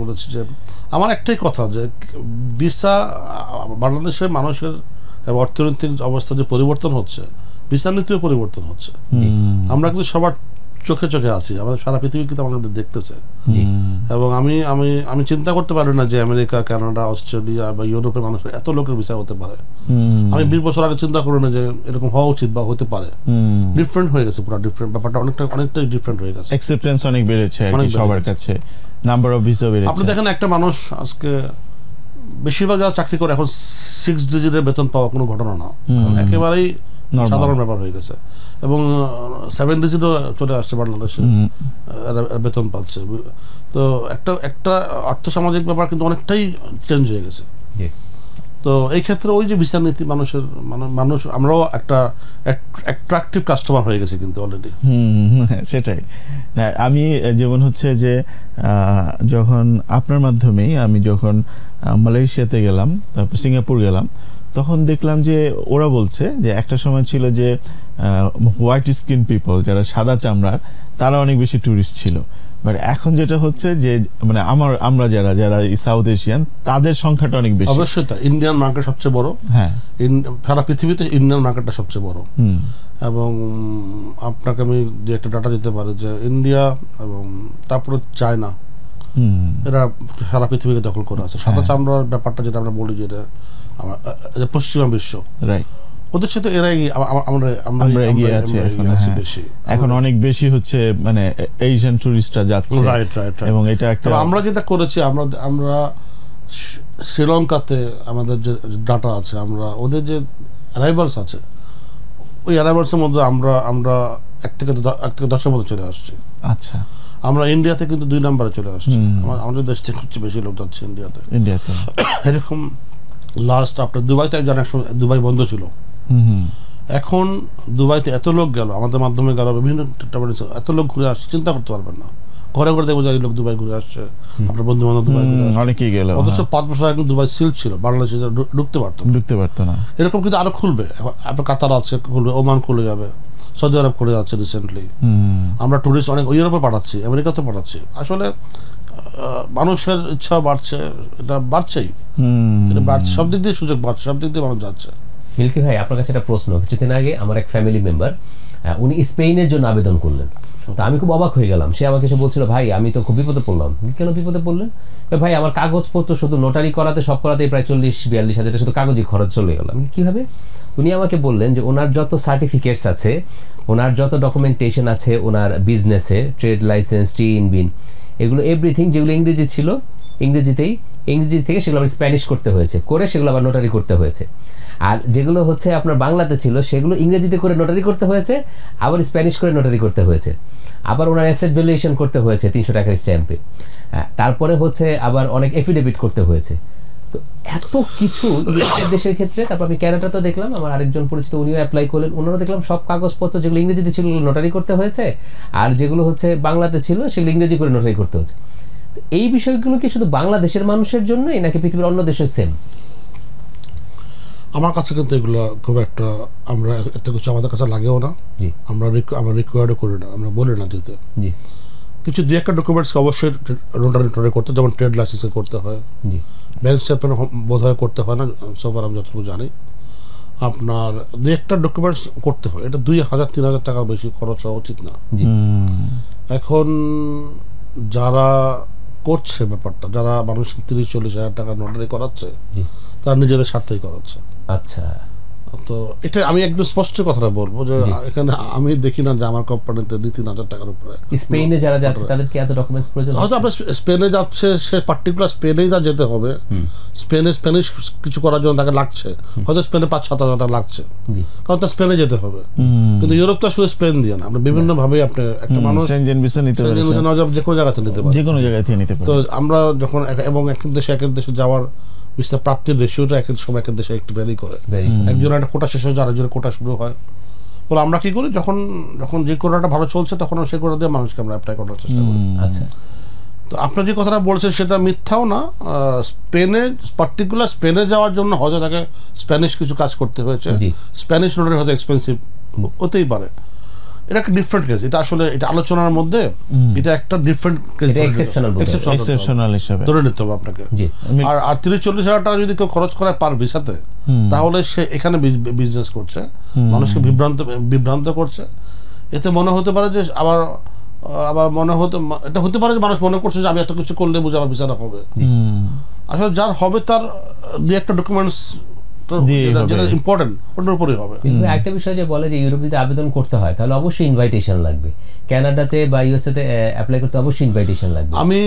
বলেছি যে আমার একটাই কথা যে ভিসা বাংলাদেশের মানুষের অর্থনৈতিক অবস্থা যে পরিবর্তন হচ্ছে ভিসা নীতিও পরিবর্তন হচ্ছে আমরা কিন্তু সবার চোখে চোখে আসি আমাদের সারা পৃথিবী কিন্তু আমাদের দেখতেছে এবং আমি আমি আমি চিন্তা করতে পারি না যে আমেরিকা কানাডা অস্ট্রেলিয়া বা ইউরোপের মানুষ এত লোকের ভিসা হতে পারে আমি বিশ বছর আগে চিন্তা করি না যে এরকম হওয়া উচিত বা হতে পারে ডিফারেন্ট হয়ে গেছে পুরো ডিফারেন্ট ব্যাপারটা অনেকটা অনেকটাই ডিফারেন্ট হয়ে গেছে অ্যাকসেপ্টেন্স অনেক বেড়েছে সবার কাছে নাম্বার অফ ভিসা বেড়েছে আপনি দেখেন একটা মানুষ আজকে বেশিরভাগ যারা চাকরি করে এখন সিক্স ডিজিটের বেতন পাওয়া কোনো ঘটনা না একেবারেই সাধারণ ব্যাপার হয়ে গেছে এবং সেভেন ডিজিটও চলে আসছে বাংলাদেশে বেতন পাচ্ছে তো একটা একটা সামাজিক ব্যাপার কিন্তু অনেকটাই চেঞ্জ হয়ে গেছে তো এই ক্ষেত্রে ওই যে বিচার নীতি মানুষের মানে মানুষ আমরাও একটা অ্যাট্রাকটিভ কাস্টমার হয়ে গেছে কিন্তু অলরেডি হ্যাঁ, সেটাই আমি
যেমন হচ্ছে যে যখন আপনার মাধ্যমেই আমি যখন মালয়েশিয়াতে গেলাম তারপর সিঙ্গাপুর গেলাম তখন দেখলাম যে ওরা বলছে যে একটা সময় ছিল যে হোয়াইট স্কিন পিপল যারা সাদা চামড়ার তারা অনেক বেশি ট্যুরিস্ট ছিল বাট এখন যেটা হচ্ছে যে মানে আমার আমরা যারা যারা সাউথ এশিয়ান তাদের সংখ্যাটা অনেক বেশি অবশ্যই
তাই ইন্ডিয়ান মার্কেট সবচেয়ে বড় হ্যাঁ সারা পৃথিবীতে ইন্ডিয়ান মার্কেটটা সবচেয়ে বড় এবং আপনাকে আমি যে একটা ডাটা দিতে পারি যে ইন্ডিয়া এবং তারপরে চায়না এরা সারা পৃথিবীকে দখল করে আছে সাদা হ্যাঁ। চামড়ার ব্যাপারটা যেটা আমরা বলি যেটা আমার পশ্চিমা বিশ্ব রাইট ওদের সাথে এরাই আমরা আমরা এগিয়ে আছি হ্যাঁ। বেশি
এখন অনেক বেশি হচ্ছে মানে এশিয়ান টুরিস্টরা যাচ্ছে রাইট রাইট এবং এটা একটা
আমরা যেটা করেছি আমরা আমরা শ্রীলঙ্কাতে আমাদের যে ডাটা আছে আমরা ওদের যে অ্যারাইভালস আছে ওই অ্যারাইভালসের মধ্যে আমরা আমরা এক থেকে এক থেকে দশের মধ্যে চলে আসছি আচ্ছা আমরা ইন্ডিয়াতে কিন্তু দুই নম্বরে চলে আসছি আমাদের দেশ থেকে হচ্ছে বেশি লোক যাচ্ছে ইন্ডিয়াতে ইন্ডিয়াতে এরকম লাস্ট আপনার দুবাইতে একজন একসময় দুবাই বন্ধ ছিল এখন দুবাইতে এত লোক গেল আমাদের মাধ্যমে গেল বিভিন্ন এত লোক ঘুরে আসছে চিন্তা করতে পারবেন না ঘরে ঘরে দেখবো যে লোক দুবাই ঘুরে আসছে আপনার বন্ধু বান্ধব দুবাই অনেকেই গেল হ্যাঁ। অথচ পাঁচ বছর আগে দুবাই সিল ছিল বাংলাদেশে ঢুকতে পারতো
ঢুকতে পারতো না
এরকম কিন্তু আরো খুলবে আপনার কাতার আছে খুলবে ওমান খুলে যাবে সৌদি আরব করে যাচ্ছে রিসেন্টলি আমরা টুরিস্ট অনেক ইউরোপে পাঠাচ্ছি আমেরিকাতে পাঠাচ্ছি আসলে মানুষের ইচ্ছা বাড়ছে এটা বাড়ছেই সব দিক দিয়ে সুযোগ বাড়ছে সব দিক দিয়ে মানুষ যাচ্ছে
মিল্কি ভাই আপনার কাছে একটা প্রশ্ন কিছুদিন আগে আমার এক ফ্যামিলি মেম্বার উনি স্পেনের জন্য আবেদন করলেন তা আমি খুব অবাক হয়ে গেলাম সে আমাকে এসে বলছিল ভাই আমি তো খুব বিপদে পড়লাম কেন বিপদে পড়লেন ভাই আমার কাগজপত্র শুধু নোটারি করাতে সব করাতেই প্রায় চল্লিশ বিয়াল্লিশ হাজার শুধু কাগজই খরচ চলে গেলাম কীভাবে উনি আমাকে বললেন যে ওনার যত সার্টিফিকেটস আছে ওনার যত ডকুমেন্টেশন আছে ওনার বিজনেসে ট্রেড লাইসেন্স টি ইনবিন এগুলো এভরিথিং যেগুলো ইংরেজি ছিল ইংরেজিতেই ইংরেজি থেকে সেগুলো আবার স্প্যানিশ করতে হয়েছে করে সেগুলো আবার নোটারি করতে হয়েছে আর যেগুলো হচ্ছে আপনার বাংলাতে ছিল সেগুলো ইংরেজিতে করে নোটারি করতে হয়েছে আবার স্প্যানিশ করে নোটারি করতে হয়েছে আবার ওনার অ্যাসেট ভ্যালুয়েশন করতে হয়েছে তিনশো টাকার স্ট্যাম্পে তারপরে হচ্ছে আবার অনেক এফিডেভিট করতে হয়েছে তো এত কিছু দেশের ক্ষেত্রে তারপর আমি ক্যানাডা তো দেখলাম আমার আরেকজন পরিচিত উনিও অ্যাপ্লাই করলেন ওনারও দেখলাম সব কাগজপত্র যেগুলো ইংরেজিতে ছিল নোটারি করতে হয়েছে আর যেগুলো হচ্ছে বাংলাতে ছিল সেগুলো ইংরেজি করে নোটারি করতে হচ্ছে এই বিষয়গুলো কি শুধু বাংলাদেশের মানুষের জন্যই নাকি পৃথিবীর অন্য দেশের সেম আমার কাছে কিন্তু এগুলো খুব একটা আমরা এত
কিছু আমাদের কাছে লাগেও না আমরা আমরা রিকোয়ার্ডও করি না আমরা বলি না দিতে কিছু দু একটা ডকুমেন্টস অবশ্যই নোটারি করতে যেমন ট্রেড লাইসেন্সে করতে হয় জি ব্যাংক স্টেটমেন্ট বোধহয় করতে হয় না সোফার আমি যতটুকু জানি আপনার দু একটা ডকুমেন্টস করতে হয় এটা দুই হাজার তিন হাজার টাকার বেশি খরচ হওয়া উচিত না এখন যারা করছে ব্যাপারটা যারা মানুষকে তিরিশ চল্লিশ হাজার টাকা নোটারি করাচ্ছে তারা নিজেদের স্বার্থেই করাচ্ছে আচ্ছা তো এটা আমি একদম স্পষ্ট কথাটা বলবো যে এখানে আমি দেখি না যে আমার কোম্পানিতে দুই তিন হাজার টাকার উপরে স্পেনে যারা যাচ্ছে
তাদের কি এত ডকুমেন্টস প্রয়োজন হয়তো
আপনার স্পেনে যাচ্ছে সে পার্টিকুলার স্পেনেই যেতে হবে স্পেনে স্পেনিশ কিছু করার জন্য তাকে লাগছে হয়তো স্পেনে পাঁচ সাত হাজার টাকা লাগছে কারণ স্পেনে যেতে হবে কিন্তু ইউরোপ তো আসলে স্পেন দিয়ে না বিভিন্ন ভাবে আপনি একটা মানুষ যে কোনো জায়গাতে নিতে পারে যে কোনো নিতে পারে তো আমরা যখন এবং এক দেশে এক দেশে যাওয়ার বিস্তার প্রাপ্তির রেশিওটা এক সময় এক দেশে একটু ভ্যারি করে একজনের একটা কোটা শেষ হয়ে যায় আরেকজনের কোটা শুরু হয় বলে আমরা কি করি যখন যখন যে কোটাটা ভালো চলছে তখন সেই কোটা দিয়ে মানুষকে আমরা অ্যাপ্লাই করার চেষ্টা করি আচ্ছা তো আপনার যে কথাটা বলছেন সেটা মিথ্যাও না স্পেনে পার্টিকুলার স্পেনে যাওয়ার জন্য হয়তো তাকে স্প্যানিশ কিছু কাজ করতে হয়েছে স্প্যানিশ রোডের হয়তো এক্সপেন্সিভ হতেই পারে এটা একটা ডিফারেন্ট কেস এটা আসলে এটা আলোচনার মধ্যে এটা একটা ডিফারেন্ট কেস এক্সেপশনাল ধরে নিতে হবে আপনাকে আর আর তিরিশ চল্লিশ হাজার টাকা যদি কেউ খরচ পার ভিসাতে তাহলে সে এখানে বিজনেস করছে মানুষকে বিভ্রান্ত বিভ্রান্ত করছে এতে মনে হতে পারে যে আবার আবার মনে হতে এটা হতে পারে যে মানুষ মনে করছে যে আমি এত কিছু করলে বুঝে আমার ভিসাটা হবে আসলে যার হবে তার
দু একটা ডকুমেন্টস যেটা ইম্পর্টেন্ট ওটার উপরেই একটা বিষয় যে বলে যে ইউরোপীতে আবেদন করতে হয় তাহলে অবশ্যই ইনভাইটেশন লাগবে কানাডাতে বা ইউএসএতে অ্যাপ্লাই করতে অবশ্যই ইনভাইটেশন লাগবে আমি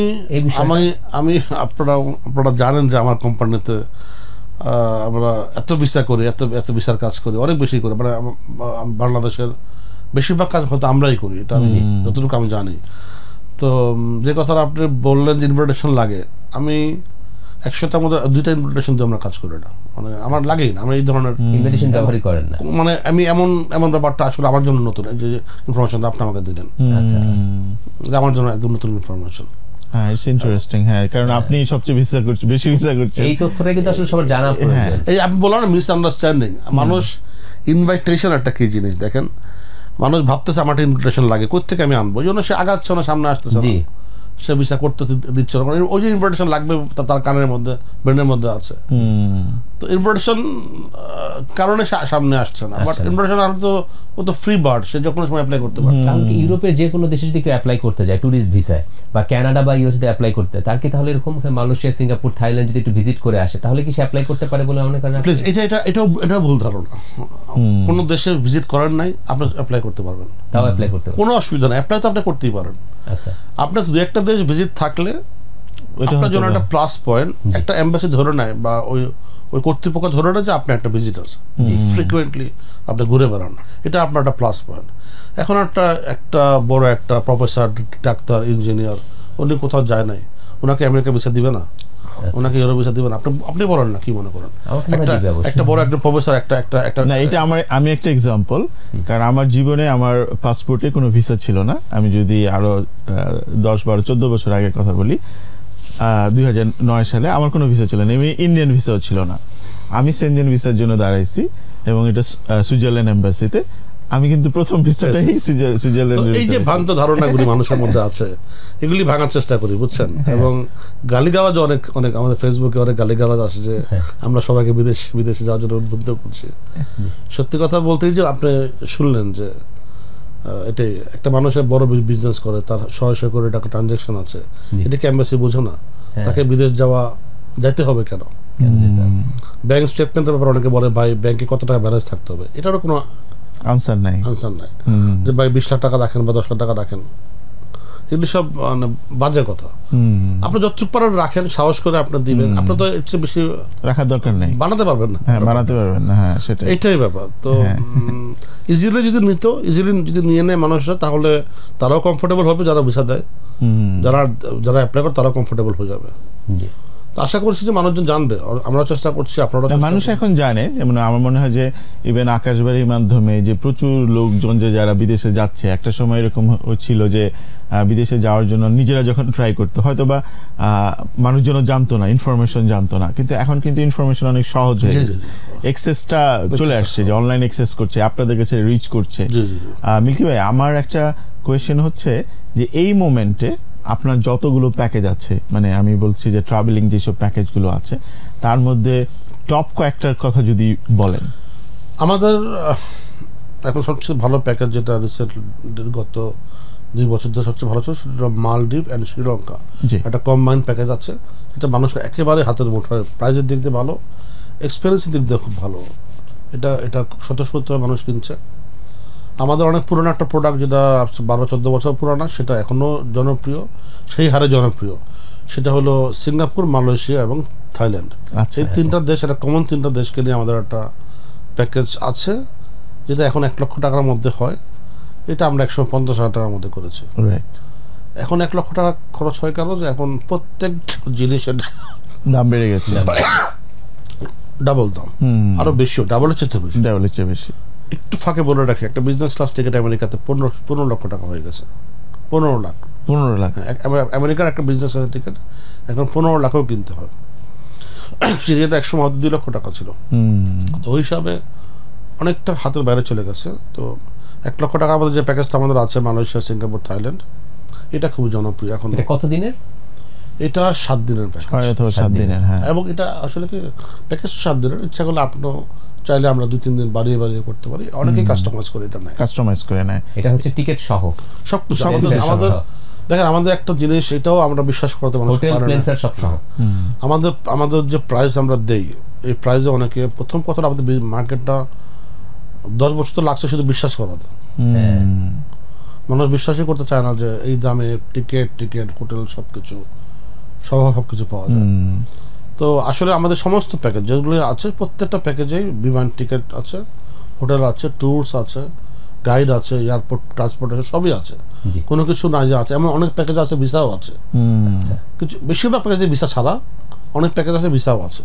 আমি আমি আপনারা আপনারা জানেন যে আমার কোম্পানিতে
আমরা এত ভিসা করি এত এত ভিসার কাজ করি অনেক বেশি করি মানে বাংলাদেশের বেশিরভাগ কাজ হয়তো আমরাই করি এটা আমি যতটুকু আমি জানি তো যে কথাটা আপনি বললেন যে ইনভাইটেশন লাগে আমি দুইটা ইনভিটেশন দিয়ে আমরা কাজ করি না মানে আমার না আমরা এই ধরনের ইনভিটেশন ব্যবহারই করেন না মানে আমি এমন এমন ব্যাপারটা আসলে আমার জন্য নতুন যে আপনি আমাকে দিলেন আচ্ছা আমার জন্য একদম নতুন ইনফরমেশন হ্যাঁ, হ্যাঁ, হ্যাঁ। মানুষ ইনভাইটেশন একটা কি জিনিস দেখেন মানুষ ভাবতেছে আমার লাগে কোথেকে আমি আনবো জন্য সে আগাচ্ছে না সামনে আসতেছে সে বিষয় করতে দিচ্ছে না কারণ ওই যে ইনভার্টেশন লাগবে তার কানের মধ্যে ব্রেনের মধ্যে আছে তো ইনভার্টেশন কারণে সামনে আসছে না বাট ইনভার্টেশন আর তো
ও তো ফ্রি বার্ড সে যখন সময় অ্যাপ্লাই করতে পারে কারণ কি ইউরোপের যে কোনো দেশে যদি কেউ অ্যাপ্লাই করতে যায় ট্যুরিস্ট ভিসায় বা ক্যানাডা বা ইউএসতে অ্যাপ্লাই করতে তার কি তাহলে এরকম মালয়েশিয়া সিঙ্গাপুর থাইল্যান্ড যদি একটু ভিজিট করে আসে তাহলে কি সে অ্যাপ্লাই করতে পারে বলে মনে করেন প্লিজ এটা এটা এটা এটা ভুল ধারণা কোনো দেশে ভিজিট
করার নাই আপনি অ্যাপ্লাই করতে পারবেন তাও অ্যাপ্লাই করতে কোনো অসুবিধা নাই অ্যাপ্লাই তো আপনি করতেই পারেন আচ্ছা আপনি দু একটা বাংলাদেশ ভিজিট থাকলে আপনার জন্য একটা প্লাস পয়েন্ট একটা এম্বাসি ধরে নেয় বা ওই ওই কর্তৃপক্ষ ধরে নেয় যে আপনি একটা ভিজিটার ফ্রিকুয়েন্টলি আপনি ঘুরে বেড়ান এটা আপনার একটা প্লাস পয়েন্ট এখন একটা একটা বড় একটা প্রফেসর ডাক্তার ইঞ্জিনিয়ার উনি কোথাও যায় নাই ওনাকে আমেরিকা ভিসা দিবে না ওনাকে ভিসা দিবেন আপনি আপনি বলেন না কি মনে করেন একটা বড় প্রফেসর একটা একটা একটা না এটা আমার আমি একটা এক্সাম্পল
কারণ আমার জীবনে আমার পাসপোর্টে কোনো ভিসা ছিল না আমি যদি আরো দশ বারো চোদ্দ বছর আগের কথা বলি দুই সালে আমার কোনো ভিসা ছিল না আমি ইন্ডিয়ান ভিসাও ছিল না আমি সেন্ডিয়ান ভিসার জন্য দাঁড়াইছি এবং এটা সুইজারল্যান্ড এম্বাসিতে
আমি কিন্তু প্রথম বিষয়টাই সুইজারল্যান্ড এই যে ভ্রান্ত ধারণাগুলি মানুষের মধ্যে আছে এগুলি ভাঙার চেষ্টা করি বুঝছেন হ্যাঁ। এবং গালিগালাজ অনেক অনেক আমাদের ফেসবুকে অনেক গালিগালাজ আসে যে হ্যাঁ। আমরা সবাইকে বিদেশ বিদেশে যাওয়ার জন্য উদ্বুদ্ধ করছি সত্যি কথা বলতেই যে আপনি শুনলেন যে এটাই একটা মানুষের বড় বিজনেস করে তার শয় শয় করে টাকা ট্রানজেকশন আছে এটাকে অ্যাম্বাসি বোঝো না হ্যাঁ। তাকে বিদেশ যাওয়া যাইতে হবে কেন ব্যাংক স্টেটমেন্টের ব্যাপারে অনেকে বলে ভাই ব্যাংকে কত টাকা ব্যালেন্স থাকতে হবে এটারও কোনো আনসার নাই আনসার নাই যে ভাই বিশ লাখ টাকা রাখেন বা দশ লাখ টাকা রাখেন এগুলি সব মানে বাজে কথা আপনি যতটুক পারেন রাখেন সাহস করে আপনি দিবেন আপনি তো বেশি রাখার দরকার নেই বানাতে পারবেন না হ্যাঁ
বানাতে পারবেন না হ্যাঁ সেটাই
এটাই ব্যাপার তো ইজিলি হ্যাঁ। যদি নিত ইজিলি যদি নিয়ে নেয় মানুষরা তাহলে তারাও কমফোর্টেবল হবে যারা ভিসা দেয় যারা যারা অ্যাপ্লাই করে তারাও কমফোর্টেবল হয়ে যাবে জি আশা করছি যে মানুষজন জানবে আমরা চেষ্টা করছি আপনারা মানুষ
এখন জানে যেমন আমার মনে হয় যে ইভেন আকাশবাড়ির মাধ্যমে যে প্রচুর লোকজন যে যারা বিদেশে যাচ্ছে একটা সময় এরকম ছিল যে বিদেশে যাওয়ার জন্য নিজেরা যখন ট্রাই করতো হয়তো বা মানুষজনও জানতো না ইনফরমেশন জানতো না কিন্তু এখন কিন্তু ইনফরমেশন অনেক সহজ হয়ে গেছে এক্সেসটা চলে আসছে যে অনলাইন এক্সেস করছে আপনাদের কাছে রিচ করছে মিল্কি ভাই আমার একটা কোয়েশ্চেন হচ্ছে যে এই মোমেন্টে আপনার যতগুলো প্যাকেজ আছে মানে আমি বলছি যে ট্রাভেলিং যেসব প্যাকেজগুলো আছে তার মধ্যে টপ কয়েকটার কথা যদি
বলেন আমাদের এখন সবচেয়ে ভালো প্যাকেজ যেটা রিসেন্টলি গত দুই বছর ধরে সবচেয়ে ভালো ছিল সেটা মালদ্বীপ অ্যান্ড শ্রীলঙ্কা একটা কম্বাইন প্যাকেজ আছে সেটা মানুষ একেবারে হাতের মুঠোয় প্রাইজের মানে দিক দিয়ে ভালো এক্সপিরিয়েন্সের দিক দিয়ে খুব ভালো এটা এটা শত মানুষ কিনছে আমাদের অনেক পুরনো একটা প্রোডাক্ট যেটা বারো চোদ্দো বছর পুরোনো সেটা এখনও জনপ্রিয় সেই হারে জনপ্রিয় সেটা হলো সিঙ্গাপুর মালয়েশিয়া এবং থাইল্যান্ড আচ্ছা, এই আচ্ছা। তিনটা দেশ এটা কমন তিনটা দেশকে নিয়ে আমাদের একটা প্যাকেজ আছে যেটা এখন এক লক্ষ টাকার মধ্যে হয় এটা আমরা একশো পঞ্চাশ হাজার টাকার মধ্যে করেছি এখন এক লক্ষ টাকা খরচ হয় কেন যে এখন প্রত্যেক জিনিসের দাম বেড়ে গেছে ডাবল দাম আরো বেশিও ডাবলের চেয়ে বেশি ডাবলের চেয়ে বেশি একটু ফাঁকে বলে রাখি একটা বিজনেস ক্লাস টিকিট আমেরিকাতে পনেরো পনেরো লক্ষ টাকা হয়ে গেছে পনেরো লাখ পনেরো লাখ হ্যাঁ, আমেরিকার একটা বিজনেস ক্লাসের টিকিট এখন পনেরো লাখও কিনতে হয় সেটা একসময় হয়তো দুই লক্ষ টাকা ছিল তো ওই হিসাবে অনেকটা হাতের বাইরে চলে গেছে তো এক লক্ষ টাকা আমাদের যে প্যাকেজটা আমাদের আছে মালয়েশিয়া সিঙ্গাপুর থাইল্যান্ড এটা খুব জনপ্রিয় এখন কত দিনের এটা সাত দিনের প্যাকেজ সাত দিনের হ্যাঁ এবং এটা আসলে কি প্যাকেজ সাত দিনের ইচ্ছা করলে আপনার চাইলে আমরা দুই তিন দিন বাড়িয়ে বাড়িয়ে করতে পারি অনেকেই কাস্টমাইজ করে এটা নেয়
কাস্টমাইজ করে নেয় এটা হচ্ছে
টিকিট সহ সব কিছু আমাদের দেখেন আমাদের একটা জিনিস এটাও আমরা বিশ্বাস করতে মানুষ সব সহ আমাদের আমাদের যে প্রাইস আমরা দেই এই প্রাইসে অনেকে প্রথম কথাটা আমাদের মার্কেটটা দশ বছর তো লাগছে শুধু বিশ্বাস করাতে মানুষ বিশ্বাসই করতে চায় না যে এই দামে টিকিট টিকিট হোটেল সবকিছু সব সবকিছু পাওয়া যায় তো আসলে আমাদের সমস্ত প্যাকেজ যেগুলো আছে প্রত্যেকটা প্যাকেজেই বিমান টিকিট আছে হোটেল আছে ট্যুরস আছে গাইড আছে এয়ারপোর্ট ট্রান্সপোর্টেশন সবই আছে কোনো কিছু না যে আছে এমন অনেক প্যাকেজ আছে ভিসাও আছে আচ্ছা। কিছু বেশিরভাগ প্যাকেজে ভিসা ছাড়া অনেক প্যাকেজ আছে ভিসাও আছে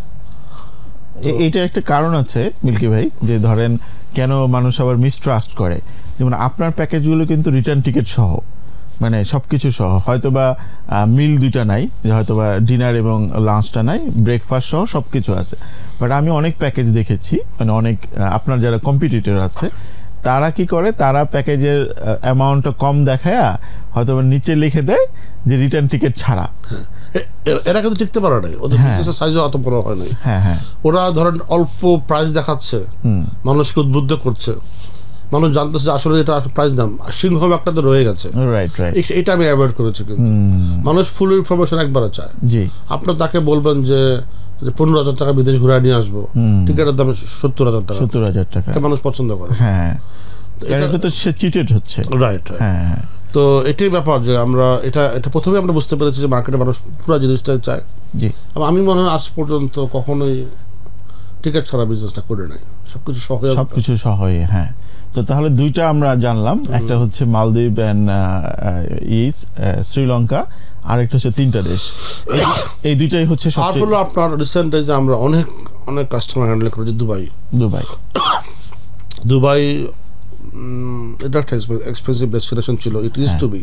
এইটা একটা কারণ আছে মিল্কি ভাই যে ধরেন কেন মানুষ আবার ট্রাস্ট করে যেমন আপনার প্যাকেজগুলো কিন্তু রিটার্ন টিকিট সহ মানে সব কিছু সহ হয়তো বা মিল দুইটা নাই যে হয়তো বা ডিনার এবং লাঞ্চটা নাই ব্রেকফাস্ট সহ সব কিছু আছে বাট আমি অনেক প্যাকেজ দেখেছি মানে অনেক আপনার যারা কম্পিটিটর আছে তারা কি করে তারা প্যাকেজের অ্যামাউন্টটা কম দেখায় হয়তো বা নিচে লিখে দেয় যে রিটার্ন টিকিট ছাড়া
এরা কিন্তু টিকতে পারে নাই ওদের হ্যাঁ। সাইজও অত বড় হয় নাই হ্যাঁ, হ্যাঁ। ওরা ধরেন অল্প প্রাইস দেখাচ্ছে মানুষকে উদ্বুদ্ধ করছে মানুষ জানতেছে আসলে এটা প্রাইস দাম সিংহ একটা তো রয়ে গেছে এটা আমি অ্যাভয়েড করেছি কিন্তু মানুষ ফুল ইনফরমেশন একবারে চায় জি আপনি তাকে বলবেন যে পনেরো হাজার টাকা বিদেশ ঘুরে নিয়ে আসবো টিকিটের দাম সত্তর হাজার টাকা সত্তর হাজার টাকা মানুষ পছন্দ করে হ্যাঁ। হ্যাঁ, হ্যাঁ। তো এটাই ব্যাপার যে আমরা এটা এটা প্রথমে আমরা বুঝতে পেরেছি যে মার্কেটে মানুষ পুরো জিনিসটা চায় জি আমি মনে হয় আজ পর্যন্ত কখনোই টিকিট ছাড়া বিজনেসটা করে নাই সবকিছু সহজে সবকিছু
সহজে হ্যাঁ তো তাহলে দুইটা আমরা জানলাম একটা হচ্ছে মালদ্বীপ অ্যান্ড uh, uh, ইস uh, শ্রীলঙ্কা আর একটা হচ্ছে তিনটা দেশ এই দুইটাই হচ্ছে সবচেয়ে
আপনার রিসেন্ট যে আমরা অনেক অনেক কাস্টমার হ্যান্ডেল করেছি দুবাই দুবাই দুবাই এটা একটা এক্সপেন্সিভ ডেস্টিনেশন ছিল it used to be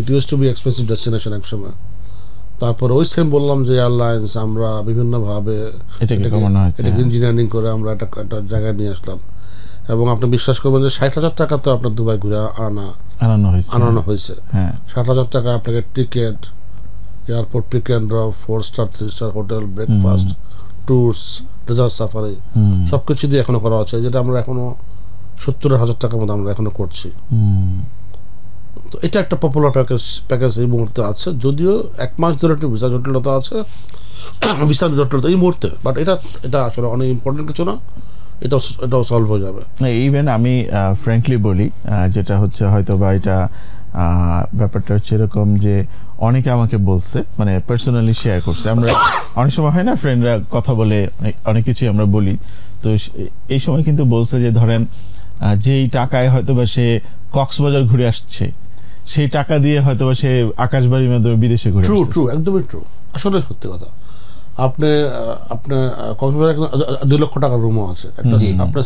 it used to be expensive destination এক সময় তারপর ওই সেম বললাম যে এয়ারলাইন্স আমরা বিভিন্নভাবে ইঞ্জিনিয়ারিং হ্যাঁ। করে আমরা একটা জায়গায় নিয়ে আসলাম এবং আপনি বিশ্বাস করবেন যে ষাট হাজার টাকা তো আপনার দুবাই ঘুরে আনা আনানো হয়েছে আনানো হয়েছে হ্যাঁ। ষাট হাজার টাকা আপনাকে ticket airport pick and drop four star three star hotel breakfast tours desert safari সব কিছু দিয়ে এখনো করা আছে যেটা আমরা এখনো সত্তর হাজার টাকার মতো আমরা এখনো করছি তো এটা একটা পপুলার প্যাকেজ প্যাকেজ এই মুহূর্তে আছে যদিও এক মাস ধরে একটু ভিসা জটিলতা আছে ভিসা জটিলতা এই মুহূর্তে বাট এটা এটা আসলে অনেক ইম্পর্টেন্ট কিছু না এটা এটাও সলভ হয়ে যাবে ইভেন আমি
ফ্র্যাঙ্কলি বলি যেটা হচ্ছে হয়তো বা এটা ব্যাপারটা হচ্ছে এরকম যে অনেকে আমাকে বলছে মানে পার্সোনালি শেয়ার করছে আমরা অনেক সময় হয় না ফ্রেন্ডরা কথা বলে অনেক কিছুই আমরা বলি তো এই সময় কিন্তু বলছে যে ধরেন যেই টাকায় হয়তো বা সে কক্সবাজার ঘুরে আসছে সেই টাকা দিয়ে হয়তো বা সে আকাশবাড়ির মাধ্যমে বিদেশে ঘুরে ট্রু ট্রু
একদমই ট্রু আসলে সত্যি কথা আপনি আপনার কক্সবাজার দুই লক্ষ টাকার রুমও আছে একটা আপনার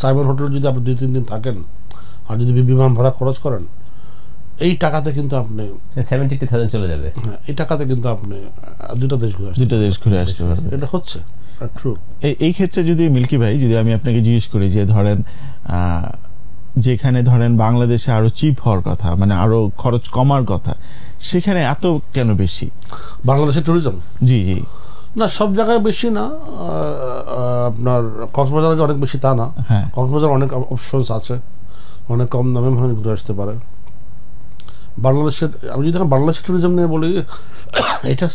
সাইবার হোটেলে যদি আপনি দুই তিন দিন থাকেন আর যদি বিমান ভাড়া খরচ করেন এই টাকাতে কিন্তু আপনি সেভেন্টি থাউজেন্ড চলে যাবে হ্যাঁ এই টাকাতে কিন্তু আপনি দুটা দেশ ঘুরে দুটা দেশ ঘুরে আসতে পারবেন এটা হচ্ছে ট্রু
এই ক্ষেত্রে যদি মিল্কি ভাই যদি আমি আপনাকে জিজ্ঞেস করি যে ধরেন যেখানে ধরেন বাংলাদেশে আরো চিপ হওয়ার কথা মানে আরো খরচ কমার কথা সেখানে এত কেন বেশি বাংলাদেশের ট্যুরিজম জি জি
না সব জায়গায় বেশি না আপনার কক্সবাজারে যে অনেক বেশি তা না হ্যাঁ। কক্সবাজার অনেক অপশনস আছে অনেক কম দামে মানুষ ঘুরে আসতে পারে বাংলাদেশের আমি যদি ট্যুরিজম নিয়ে বলি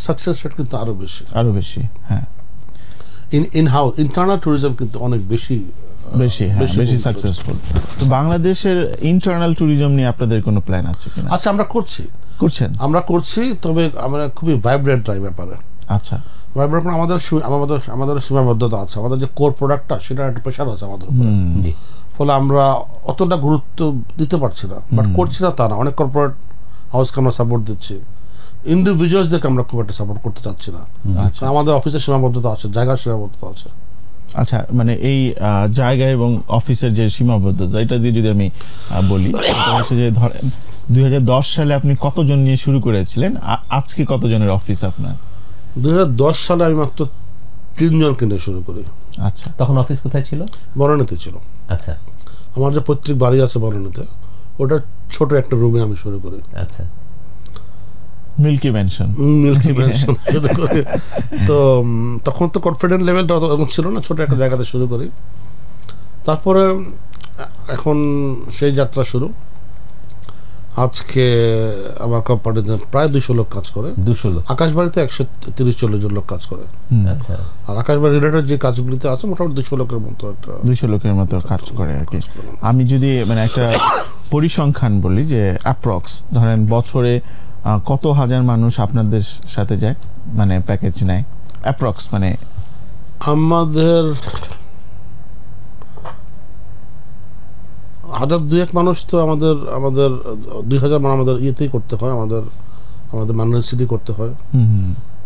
সাকসেস রেট কিন্তু আরও বেশি
আরও বেশি হ্যাঁ
ইন ইন্টারনাল ট্যুরিজম কিন্তু অনেক বেশি
হ্যাঁ, বেশি বেশি সাকসেসফুল
তো বাংলাদেশের ইন্টারনাল ট্যুরিজম নিয়ে আপনাদের কোনো প্ল্যান আছে কিনা আচ্ছা আমরা করছি করছেন আমরা করছি তবে আমরা খুবই ভাইব্রেন্ট এই ব্যাপারে আচ্ছা ভাইব্রেশন আমাদের আমাদের আমাদের সীমাবদ্ধতা আছে আমাদের যে কোর প্রোডাক্টটা সেটা একটা প্রেশার আছে আমাদের ফলে আমরা অতটা গুরুত্ব দিতে পারছি না বাট করছি না তা না অনেক কর্পোরেট হাউসকে আমরা সাপোর্ট দিচ্ছি ইন্ডিভিজুয়ালসদেরকে আমরা খুব একটা সাপোর্ট করতে চাচ্ছি না আচ্ছা। আমাদের অফিসের সীমাবদ্ধতা আছে জায়গার সীমাবদ্ধতা আছে
আচ্ছা মানে এই জায়গা এবং অফিসের যে সীমাবদ্ধতা এটা দিয়ে যদি আমি বলি হচ্ছে যে ধরেন দুই সালে আপনি কতজন নিয়ে শুরু করেছিলেন
আজকে কতজনের অফিস আপনার দু সালে আমি মাত্র তিনজনকে নিয়ে শুরু করি আচ্ছা তখন অফিস কোথায় ছিল বরণীতে ছিল আচ্ছা আমার যে পৈতৃক বাড়ি আছে বরণীতে ওটা ছোট একটা রুমে আমি শুরু করি আচ্ছা মিল্কি ম্যানশন মিল্কি ম্যানশন শুরু করি তো তখন তো কনফিডেন্ট লেভেলটা অত ছিল না ছোট একটা জায়গাতে শুরু করি তারপরে এখন সেই যাত্রা শুরু আজকে আমার কোম্পানিতে প্রায় দুশো লোক কাজ করে দুশো লোক আকাশবাড়িতে একশো তিরিশ চল্লিশ জন লোক কাজ করে আচ্ছা আর আকাশবাড়ি রিলেটেড যে কাজগুলিতে আছে মোটামুটি দুশো লোকের মতো একটা দুশো লোকের মতো কাজ করে আর কি আমি যদি
মানে একটা পরিসংখ্যান বলি যে অ্যাপ্রক্স ধরেন বছরে কত হাজার মানুষ আপনাদের সাথে যায় মানে প্যাকেজ নেয় অ্যাপ্রক্স মানে
আমাদের হাজার এক মানুষ তো আমাদের আমাদের দুই হাজার মানে আমাদের ইয়েতেই করতে হয় আমাদের আমাদের মানুষের সিটি করতে হয়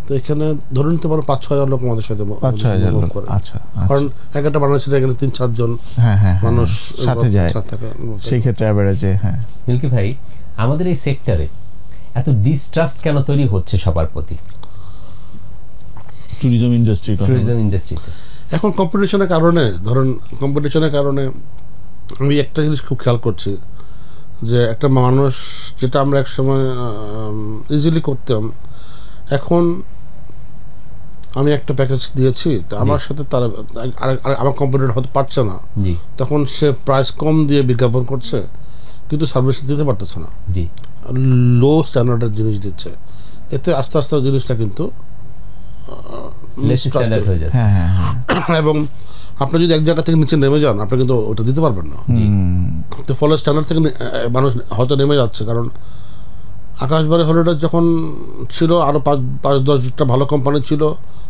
তো এখানে পারো পাঁচ ছয় হাজার লোক আমাদের সাথে আচ্ছা, আচ্ছা। কারণ
এক একটা এখানে তিন চারজন হ্যাঁ, হ্যাঁ, হ্যাঁ, মানুষ সাথে যায় সেই ক্ষেত্রে অ্যাভারেজে হ্যাঁ মিল্কি ভাই আমাদের এই সেক্টরে এত ডিস্ট্রাস্ট কেন তৈরি হচ্ছে সবার প্রতি ট্যুরিজম ইন্ডাস্ট্রি ট্যুরিজম ইন্ডাস্ট্রিতে
এখন কম্পিটিশনের কারণে ধরুন কম্পিটিশনের কারণে আমি একটা জিনিস খুব খেয়াল করছি যে একটা মানুষ যেটা আমরা একসময় ইজিলি করতাম এখন আমি একটা প্যাকেজ দিয়েছি তা আমার সাথে তারা আমার কম্পিউটার হতে পারছে না তখন সে প্রাইস কম দিয়ে বিজ্ঞাপন করছে কিন্তু সার্ভিস দিতে পারতেছে না লো স্ট্যান্ডার্ডের জিনিস দিচ্ছে এতে আস্তে আস্তে জিনিসটা কিন্তু হ্যাঁ, হ্যাঁ, হ্যাঁ। এবং আপনি যদি এক জায়গা থেকে নিচে নেমে যান আপনি কিন্তু ওটা দিতে পারবেন না তো ফলে স্ট্যান্ডার্ড থেকে মানুষ হয়তো নেমে যাচ্ছে কারণ আকাশবাড়ি হলিডেজ যখন ছিল আরও পাঁচ পাঁচ দশটা ভালো কোম্পানি ছিল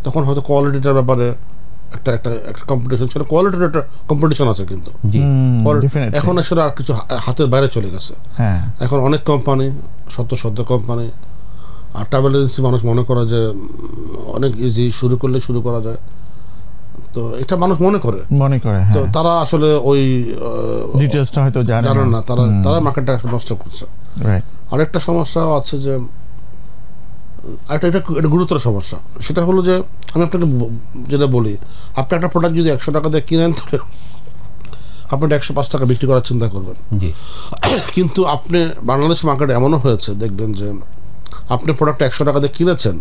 তখন হয়তো কোয়ালিটিটার ব্যাপারে একটা একটা একটা কম্পিটিশন ছিল কোয়ালিটির একটা কম্পিটিশন আছে কিন্তু এখন আসলে আর কিছু হাতের বাইরে চলে গেছে হ্যাঁ। এখন অনেক কোম্পানি শত শত কোম্পানি আর ট্রাভেল এজেন্সি মানুষ মনে করে যে অনেক ইজি শুরু করলে শুরু করা যায় তো এটা মানুষ মনে করে
মনে করে তো হ্যাঁ।
তারা আসলে ওই ডিটেলসটা হয়তো জানে না তারা তারা মার্কেটটা নষ্ট করছে আরেকটা সমস্যা আছে যে একটা এটা একটা গুরুতর সমস্যা সেটা হলো যে আমি আপনাকে যেটা বলি আপনি একটা প্রোডাক্ট যদি একশো টাকা দিয়ে কিনেন তবে আপনি একশো পাঁচ টাকা বিক্রি করার চিন্তা করবেন কিন্তু আপনি বাংলাদেশ মার্কেট এমনও হয়েছে দেখবেন যে আপনি প্রোডাক্ট একশো টাকা দিয়ে কিনেছেন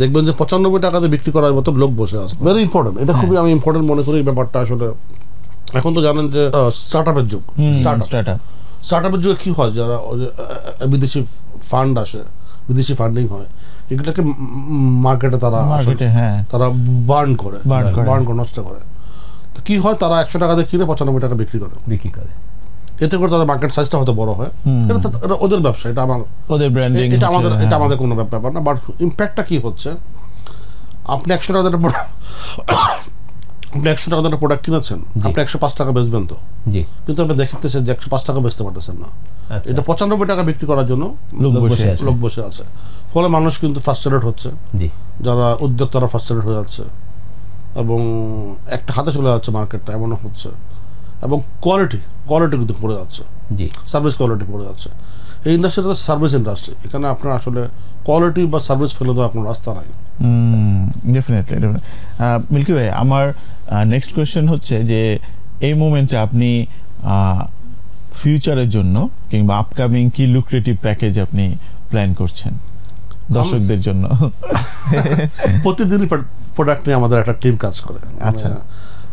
দেখবেন যে পঁচানব্বই টাকাতে বিক্রি করার মতো লোক বসে আছে ভেরি ইম্পর্টেন্ট এটা খুবই আমি ইম্পর্টেন্ট মনে করি ব্যাপারটা আসলে এখন তো জানেন যে স্টার্ট আপের যুগ স্টার্ট আপের যুগে কি হয় যারা বিদেশি ফান্ড আসে বিদেশি ফান্ডিং হয় এগুলোকে মার্কেটে তারা হ্যাঁ। তারা বার্ন করে বার্ন করে নষ্ট করে তো কি হয় তারা একশো টাকা দিয়ে কিনে পঁচানব্বই টাকা বিক্রি করে বিক্রি করে এতে করে তাদের মার্কেট সাইজটা হয়তো বড় হয় এটা ওদের ব্যবসা এটা আমার ওদের ব্র্যান্ডিং এটা আমাদের এটা হ্যাঁ। আমাদের কোনো ব্যাপার না বাট ইম্প্যাক্টটা কি হচ্ছে আপনি একশো টাকা আপনি একশো টাকা প্রোডাক্ট কিনেছেন আপনি একশো পাঁচ টাকা বেচবেন তো কিন্তু আপনি দেখতেছেন যে একশো পাঁচ টাকা বেচতে পারতেছেন না আচ্ছা। এটা পঁচানব্বই টাকা বিক্রি করার জন্য লোক বসে আছে ফলে মানুষ কিন্তু ফার্স্টেড হচ্ছে যারা উদ্যোক্তারা ফার্স্টেড হয়ে যাচ্ছে এবং একটা হাতে চলে যাচ্ছে মার্কেটটা এমনও হচ্ছে এবং কোয়ালিটি কোয়ালিটি কিন্তু পড়ে যাচ্ছে জি সার্ভিস কোয়ালিটি পড়ে যাচ্ছে এই ইন্ডাস্ট্রিটা সার্ভিস ইন্ডাস্ট্রি এখানে আপনার আসলে কোয়ালিটি বা সার্ভিস ফেলে দেওয়া আপনার রাস্তা নাই
ডেফিনেটলি মিল্কি ভাই আমার নেক্সট কোয়েশ্চেন হচ্ছে যে এই মোমেন্টে আপনি ফিউচারের জন্য কিংবা আপকামিং কি লুক্রেটিভ প্যাকেজ আপনি প্ল্যান করছেন
দর্শকদের জন্য
প্রতিদিনই
প্রোডাক্ট নিয়ে আমাদের একটা টিম
কাজ করে আচ্ছা মানে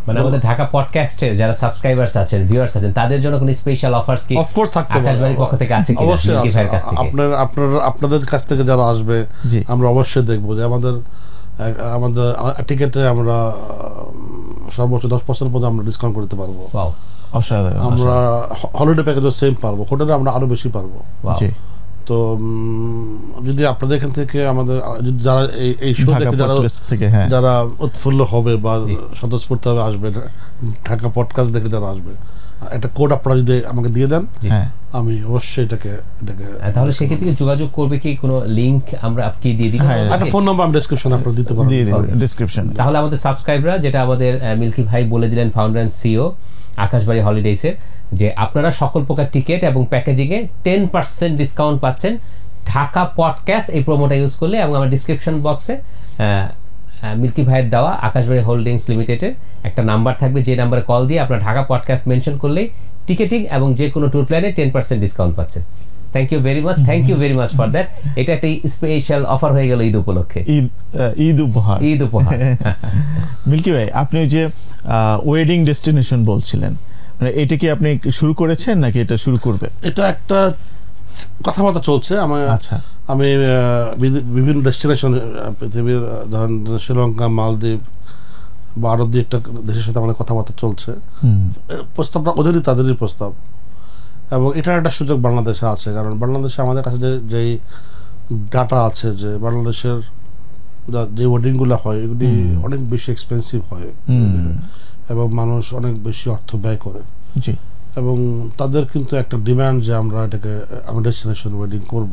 মানে আমাদের ঢাকা পডকাস্টের যারা সাবস্ক্রাইবার্স আছেন ভিউয়ার্স আছেন তাদের জন্য কোনো স্পেশাল অফার্স কি থাকতে পারে আকাশবাণীর পক্ষ থেকে আছে কি অবশ্যই
আপনার আপনার আপনাদের কাছ থেকে যারা আসবে আমরা অবশ্যই দেখব যে আমাদের আমাদের টিকেটে আমরা সর্বোচ্চ দশ পার্সেন্ট পর্যন্ত আমরা ডিসকাউন্ট করতে পারবো আমরা হলিডে প্যাকেজও সেম পারবো হোটেলে আমরা আরো বেশি পারবো জি তো যদি আপনাদের এখান থেকে আমাদের যারা এই শো দেখে যারা হ্যাঁ। যারা উৎফুল্ল হবে বা স্বতঃস্ফূর্ত আসবে ঢাকা পডকাস্ট দেখে যারা আসবে একটা কোড আপনারা যদি আমাকে
দিয়ে দেন হ্যাঁ। আমি অবশ্যই এটাকে হ্যাঁ, তাহলে সেক্ষেত্রে যোগাযোগ করবে কি কোনো লিংক আমরা আপকে দিয়ে দিই একটা ফোন নাম্বার আমি ডেসক্রিপশন আপনারা দিতে ডেসক্রিপশন তাহলে আমাদের সাবস্ক্রাইবরা যেটা আমাদের মিল্কি ভাই বলে দিলেন ফাউন্ডার এন্ড সিও আকাশবাড়ি হলিডেইসের যে আপনারা সকল প্রকার টিকিট এবং প্যাকেজিংয়ে টেন পার্সেন্ট ডিসকাউন্ট পাচ্ছেন ঢাকা পডকাস্ট এই প্রোমোটা ইউজ করলে এবং আমার ডিসক্রিপশন বক্সে মিল্কি ভাইয়ের দেওয়া আকাশবাড়ি হোল্ডিংস লিমিটেডের একটা নাম্বার থাকবে যে নাম্বারে কল দিয়ে আপনারা ঢাকা পডকাস্ট মেনশন করলেই টিকিটিং এবং যে কোনো ট্যুর প্ল্যানে টেন পার্সেন্ট ডিসকাউন্ট পাচ্ছেন thank you very much thank you very much for that এটা একটা স্পেশাল অফার হয়ে গেল ঈদ উপলক্ষে ঈদ ঈদ উপহার ঈদ উপহার মিল্কি ভাই
আপনি যে ওয়েডিং ডেস্টিনেশন বলছিলেন মানে এটা কি আপনি শুরু করেছেন নাকি এটা শুরু করবে
এটা একটা কথাবার্তা চলছে আমার আচ্ছা আমি বিভিন্ন ডেস্টিনেশন পৃথিবীর ধরেন শ্রীলঙ্কা মালদ্বীপ বা দিয়ে একটা দেশের সাথে আমাদের কথাবার্তা চলছে প্রস্তাবটা ওদেরই তাদেরই প্রস্তাব এবং এটার একটা সুযোগ বাংলাদেশে আছে কারণ বাংলাদেশে আমাদের কাছে যে যেই ডাটা আছে যে বাংলাদেশের যে ওয়েডিংগুলো হয় এগুলি অনেক বেশি এক্সপেন্সিভ হয় এবং মানুষ অনেক বেশি অর্থ ব্যয় করে এবং তাদের কিন্তু একটা ডিমান্ড যে আমরা এটাকে আমরা ডেস্টিনেশন ওয়েডিং করব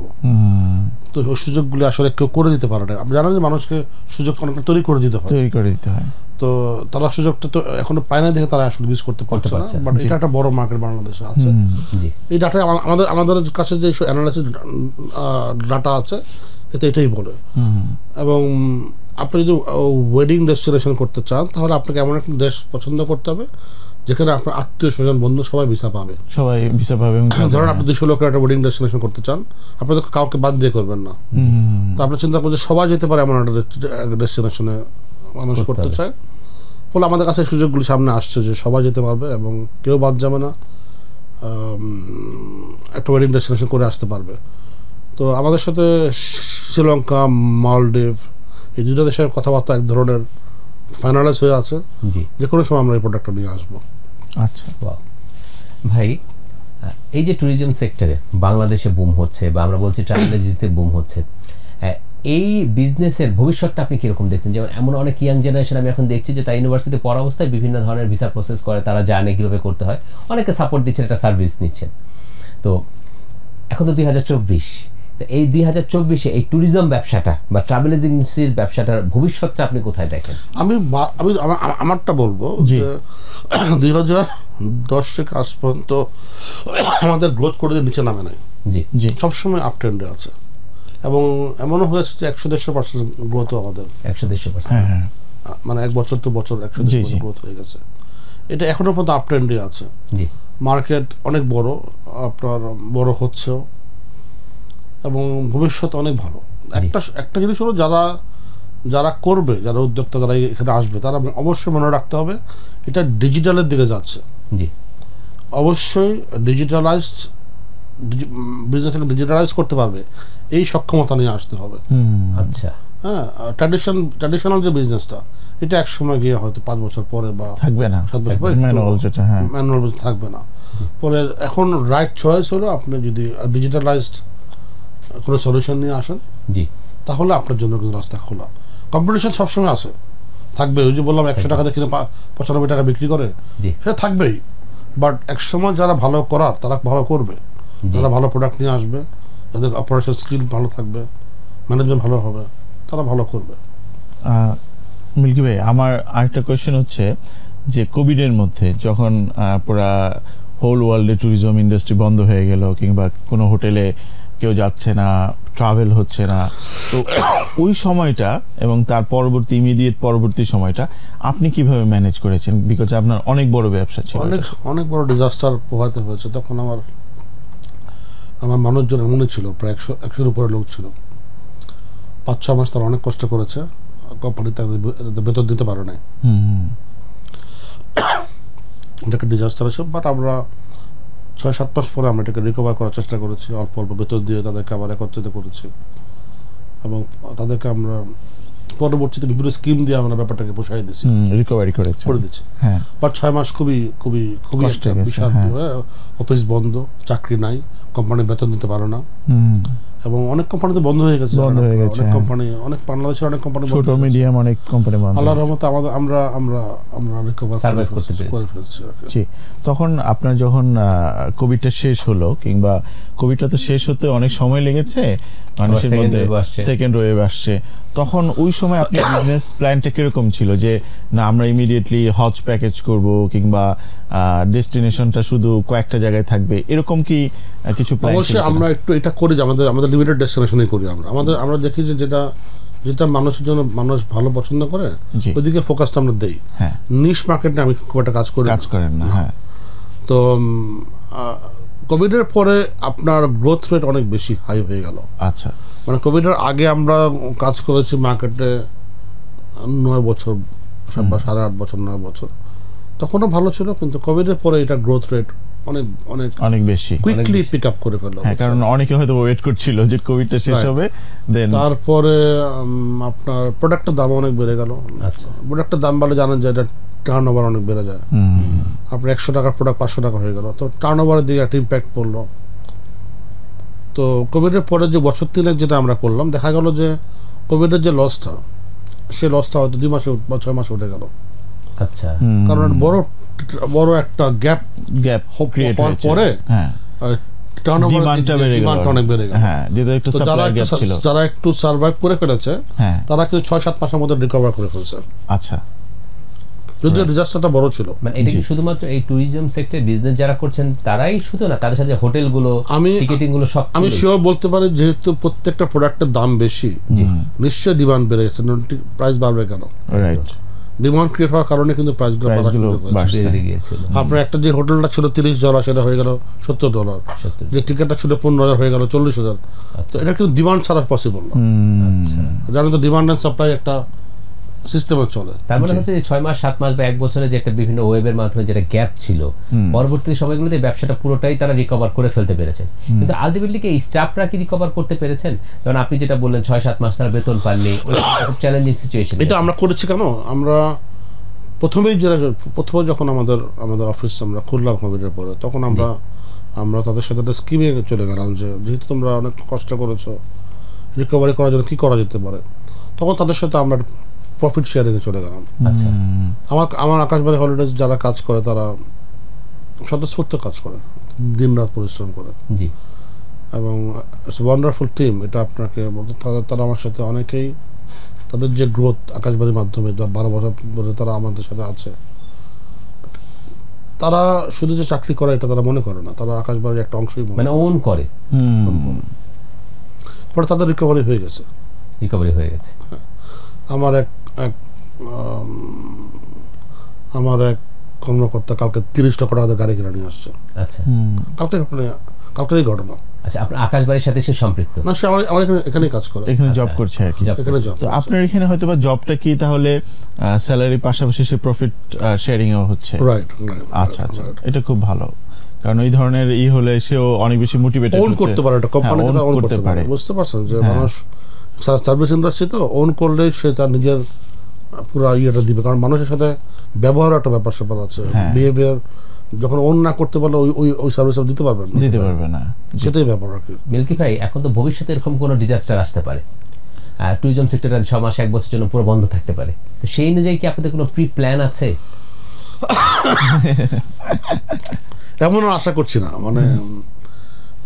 তো ওই সুযোগগুলি আসলে কেউ করে দিতে পারে না আমি যে মানুষকে সুযোগ অনেকটা তৈরি করে দিতে হয় তৈরি করে দিতে হয় তো তারা সুযোগটা তো এখনো পায় না দেখে তারা আসলে ইউজ করতে পারছে না বাট এটা একটা বড় মার্কেট বাংলাদেশে আছে এই ডাটা আমাদের আমাদের কাছে যে অ্যানালাইসিস ডাটা আছে এতে এটাই বলে এবং আপনি যদি ওয়েডিং ডেস্টিনেশন করতে চান তাহলে আপনাকে এমন একটা দেশ পছন্দ করতে হবে যেখানে আপনার আত্মীয় স্বজন বন্ধু সবাই ভিসা পাবে
সবাই ভিসা পাবে হ্যাঁ, ধরুন আপনি
দুশো লোকের একটা ওয়েডিং ডেস্টিনেশন করতে চান আপনি তো কাউকে বাদ দিয়ে করবেন না তো আপনি চিন্তা করছেন সবাই যেতে পারে এমন একটা ডেস্টিনেশনে মানুষ করতে চায় ফলে আমাদের কাছে সুযোগগুলি সামনে আসছে যে সবাই যেতে পারবে এবং কেউ বাদ যাবে না একটা ওয়েডিং ডেস্টিনেশন করে আসতে পারবে তো আমাদের সাথে শ্রীলঙ্কা মালদ্বীপ এই দুটো দেশের কথাবার্তা এক ধরনের ফাইনালাইজ হয়ে আছে যে কোনো সময় আমরা এই প্রোডাক্টটা নিয়ে আসবো
আচ্ছা ভাই এই যে ট্যুরিজম সেক্টরে বাংলাদেশে বুম হচ্ছে বা আমরা বলছি ট্রাভেল এজেন্সিতে বুম হচ্ছে হ্যাঁ, এই বিজনেসের ভবিষ্যৎটা আপনি কীরকম দেখছেন যেমন এমন অনেক ইয়াং জেনারেশন আমি এখন দেখছি যে তার ইউনিভার্সিটি পড়া অবস্থায় বিভিন্ন ধরনের ভিসা প্রসেস করে তারা জানে কীভাবে করতে হয় অনেকে সাপোর্ট দিচ্ছেন একটা সার্ভিস নিচ্ছেন তো এখন তো দুই হাজার চব্বিশ তো এই দুই হাজার চব্বিশে এই ট্যুরিজম ব্যবসাটা বা ট্রাভেল এজেন্সির ব্যবসাটার ভবিষ্যৎটা আপনি কোথায় দেখেন
আমি আমি আমারটা বলবো যে দুই হাজার দশ থেকে আজ পর্যন্ত আমাদের গ্রোথ করে নিচে নামে নাই জি জি সবসময় আপ ট্রেন্ডে আছে এবং এমনও হয়েছে যে একশো দেড়শো পার্সেন্ট গ্রোথ আমাদের
একশো দেড়শো পার্সেন্ট হ্যাঁ,
হ্যাঁ। মানে এক বছর তো বছর একশো দেড়শো গ্রোথ হয়ে গেছে এটা এখনো পর্যন্ত আপ ট্রেন্ডে আছে মার্কেট অনেক বড় আপনার বড় হচ্ছেও এবং ভবিষ্যৎ অনেক ভালো একটা একটা জিনিস হলো যারা যারা করবে যারা উদ্যোক্তা যারা এখানে আসবে তারা অবশ্যই মনে রাখতে হবে এটা ডিজিটালের দিকে যাচ্ছে অবশ্যই ডিজিটালাইজড বিজনেসটাকে ডিজিটালাইজ করতে পারবে এই সক্ষমতা নিয়ে আসতে হবে আচ্ছা হ্যাঁ ট্র্যাডিশন ট্র্যাডিশনাল যে বিজনেসটা এটা এক সময় গিয়ে হয়তো পাঁচ বছর পরে বা থাকবে না সাত বছর পরে ম্যানুয়াল থাকবে না পরে এখন রাইট চয়েস হলো আপনি যদি ডিজিটালাইজড কোনো সলিউশন নিয়ে আসেন জি তাহলে আপনার জন্য কিন্তু রাস্তা খোলা কম্পিটিশন সবসময় আছে থাকবে ওই যে বললাম একশো টাকা দেখে পঁচানব্বই টাকা বিক্রি করে সেটা থাকবেই বাট এক সময় যারা ভালো করার তারা ভালো করবে যারা ভালো প্রোডাক্ট নিয়ে আসবে যাদের অপারেশন স্কিল ভালো থাকবে ম্যানেজমেন্ট ভালো হবে তারা ভালো করবে
মিল্কি ভাই আমার আরেকটা কোয়েশ্চেন হচ্ছে যে কোভিডের মধ্যে যখন পুরা হোল ওয়ার্ল্ডে ট্যুরিজম ইন্ডাস্ট্রি বন্ধ হয়ে গেল কিংবা কোনো হোটেলে কেউ যাচ্ছে না ট্রাভেল হচ্ছে না তো ওই সময়টা এবং তার পরবর্তী ইমিডিয়েট পরবর্তী সময়টা আপনি কিভাবে ম্যানেজ করেছেন বিকজ আপনার অনেক বড় ব্যবসা ছিল অনেক
অনেক বড় ডিজাস্টার প্রভাবিত হয়েছে তখন আমার আমার মানুষজন মনে ছিল প্রায় একশো একশোর উপরে লোক ছিল পাঁচ ছ মাস তারা অনেক কষ্ট করেছে কোম্পানি তাদের বেতন দিতে পারে নাই এটা একটা ডিজাস্টার আছে বাট আমরা ছয় সাত মাস পরে আমরা এটাকে রিকভার করার চেষ্টা করেছি অল্প অল্প বেতন দিয়ে তাদেরকে আবার একত্রিত করেছি এবং তাদেরকে আমরা পরবর্তীতে বিভিন্ন স্কিম দিয়ে আমরা ব্যাপারটাকে পোষাই দিচ্ছি
রিকভারি করেছি করে দিচ্ছি হ্যাঁ।
বাট ছয় মাস খুবই খুবই খুবই বিশাল হ্যাঁ। অফিস বন্ধ চাকরি নাই কোম্পানি বেতন দিতে পারো না এবং অনেক কোম্পানি তো বন্ধ হয়ে গেছে বন্ধ হয়ে গেছে অনেক হ্যাঁ। কোম্পানি অনেক বাংলাদেশের অনেক কোম্পানি ছোট
মিডিয়াম অনেক কোম্পানি
বন্ধ আল্লাহর রহমতে আমাদের আমরা আমরা আমরা সার্ভাইভ করতে পেরেছি
তখন আপনার যখন কোভিডটা শেষ হলো কিংবা কোভিডটা তো শেষ হতে অনেক সময় লেগেছে মানুষের মধ্যে সেকেন্ড ওয়েভ আসছে তখন ওই সময় আপনার বিজনেস প্ল্যানটা কিরকম ছিল যে না আমরা ইমিডিয়েটলি হজ প্যাকেজ করব কিংবা ডেস্টিনেশনটা শুধু কয়েকটা জায়গায় থাকবে
এরকম কি কিছু অবশ্যই আমরা একটু এটা করি যে আমাদের আমাদের লিমিটেড ডেস্টিনেশনই করি আমরা আমাদের আমরা দেখি যে যেটা যেটা মানুষের জন্য মানুষ ভালো পছন্দ করে ওইদিকে ফোকাসটা আমরা দেই হ্যাঁ। নিশ মার্কেটে আমি খুব একটা কাজ করি কাজ করেন না হ্যাঁ তো কোভিডের পরে আপনার গ্রোথ রেট অনেক বেশি হাই হয়ে গেল আচ্ছা মানে কোভিডের আগে আমরা কাজ করেছি মার্কেটে নয় বছর বা সাড়ে আট বছর নয় বছর তখনও ভালো ছিল কিন্তু কোভিডের পরে এটা গ্রোথ রেট অনেক অনেক অনেক বেশি কুইকলি পিক আপ করে ফেললো হ্যাঁ কারণ অনেকে হয়তো ওয়েট করছিল যে কোভিডটা শেষ হবে দেন তারপরে আপনার প্রোডাক্টের দাম অনেক বেড়ে গেল আচ্ছা প্রোডাক্টের দাম বাড়লে জানেন যে এটা টার্ন ওভার অনেক বেড়ে যায় আপনার একশো টাকার প্রোডাক্ট পাঁচশো টাকা হয়ে গেল তো টার্ন ওভারের দিকে একটা ইমপ্যাক্ট পড়লো তো কোভিডের পরে যে বছর তিনেক যেটা আমরা করলাম দেখা গেল যে কোভিডের যে লসটা সে লসটা হয়তো দুই মাসে ছয় মাসে উঠে গেল
আচ্ছা কারণ
বড় বড় একটা গ্যাপ গ্যাপ ক্রিয়েট হওয়ার পরে যারা একটু সার্ভাইভ
করে ফেলেছে হ্যাঁ। তারা কিন্তু মাসের মধ্যে রিকভার করে আচ্ছা যদিও ডিজাস্টারটা বড় ছিল মানে এটা কি শুধুমাত্র এই ট্যুরিজম সেক্টরে বিজনেস যারা করছেন তারাই শুধু না তাদের সাথে হোটেলগুলো টিকেটিং গুলো সব আমি শিওর
বলতে পারি যেহেতু প্রত্যেকটা প্রোডাক্টের দাম বেশি নিশ্চয় ডিমান্ড বেড়ে গেছে প্রাইস বাড়বে কেন রাইট ডিমান্ড ক্রিয়েট হওয়ার কারণে কিন্তু প্রাইসগুলো আপনার একটা যে হোটেলটা ছিল তিরিশ ডলার সেটা হয়ে গেল সত্তর ডলার যে টিকিটটা ছিল পনেরো হাজার হয়ে গেল চল্লিশ হাজার আচ্ছা। এটা কিন্তু ডিমান্ড ছাড়া পসিবল না
জানেন তো ডিমান্ড অ্যান্ড সাপ্লাই একটা সিস্টেমে চলে তার মানে হচ্ছে যে ছয় মাস সাত মাস বা এক বছরে যে একটা বিভিন্ন ওয়েবের মাধ্যমে যেটা গ্যাপ ছিল পরবর্তী সময়গুলোতে ব্যবসাটা পুরোটাই তারা রিকভার করে ফেলতে পেরেছেন কিন্তু আলটিমেটলি কি স্টাফরা কি রিকভার করতে পেরেছেন যেমন আপনি যেটা বললেন ছয় সাত মাস তারা বেতন পাননি চ্যালেঞ্জিং সিচুয়েশন এটা আমরা করেছি কেন আমরা
প্রথমেই যারা প্রথমে যখন আমাদের আমাদের অফিস আমরা খুললাম কোভিডের পরে তখন আমরা আমরা তাদের সাথে একটা স্কিমে চলে গেলাম যে যেহেতু তোমরা অনেক কষ্ট করেছো রিকভারি করার জন্য কী করা যেতে পারে তখন তাদের সাথে আমরা প্রফিট এ চলে গেলাম আচ্ছা। আমার আমার আকাশবাড়ি হলিডেজ যারা কাজ করে তারা স্বতঃস্ফূর্ত কাজ করে দিন রাত পরিশ্রম করে জি এবং ইটস ওয়ান্ডারফুল টিম এটা আপনাকে তারা আমার সাথে অনেকেই তাদের যে গ্রোথ আকাশবাড়ির মাধ্যমে বারো বছর ধরে তারা আমাদের সাথে আছে তারা শুধু যে চাকরি করে এটা তারা মনে করে না তারা আকাশবাড়ির একটা অংশই মানে ওন করে পরে তাদের রিকভারি হয়ে গেছে
রিকভারি হয়ে গেছে হ্যাঁ।
আমার এক এক আমার এক কর্মকর্তা কালকে তিরিশ লক্ষ গাড়ি কিনে নিয়ে আসছে আচ্ছা কালকে কালকেরই ঘটনা আচ্ছা আপনার আকাশবাড়ির সাথে সে সম্পৃক্ত না সে আমার এখানে এখানেই কাজ করে এখানে জব আচ্ছা, করছে
আর কি এখানে জব তো আপনার এখানে হয়তো বা জবটা কি তাহলে স্যালারি পাশাপাশি সে প্রফিট শেয়ারিং হচ্ছে রাইট আচ্ছা আচ্ছা এটা খুব ভালো কারণ এই ধরনের ই হলে
সেও অনেক বেশি মোটিভেটেড ওন করতে পারে একটা কোম্পানি হ্যাঁ, করতে পারে বুঝতে পারছেন যে হ্যাঁ। মানুষ সার্ভিস ইন্ডাস্ট্রি তো ওন করলে সে তার নিজের পুরো ইয়েটা দিবে কারণ মানুষের সাথে ব্যবহার একটা ব্যাপার স্যাপার আছে বিহেভিয়ার যখন অন না করতে পারলে ওই ওই ওই সার্ভিস দিতে পারবে না
দিতে পারবে না সেটাই ব্যাপার আর কি মিল্কি ভাই এখন তো ভবিষ্যতে এরকম কোনো ডিজাস্টার আসতে পারে ট্যুরিজম সেক্টর আজ ছ মাস এক বছরের জন্য পুরো বন্ধ থাকতে পারে তো সেই অনুযায়ী কি আপনাদের কোনো প্রি প্ল্যান আছে এমনও আশা করছি না মানে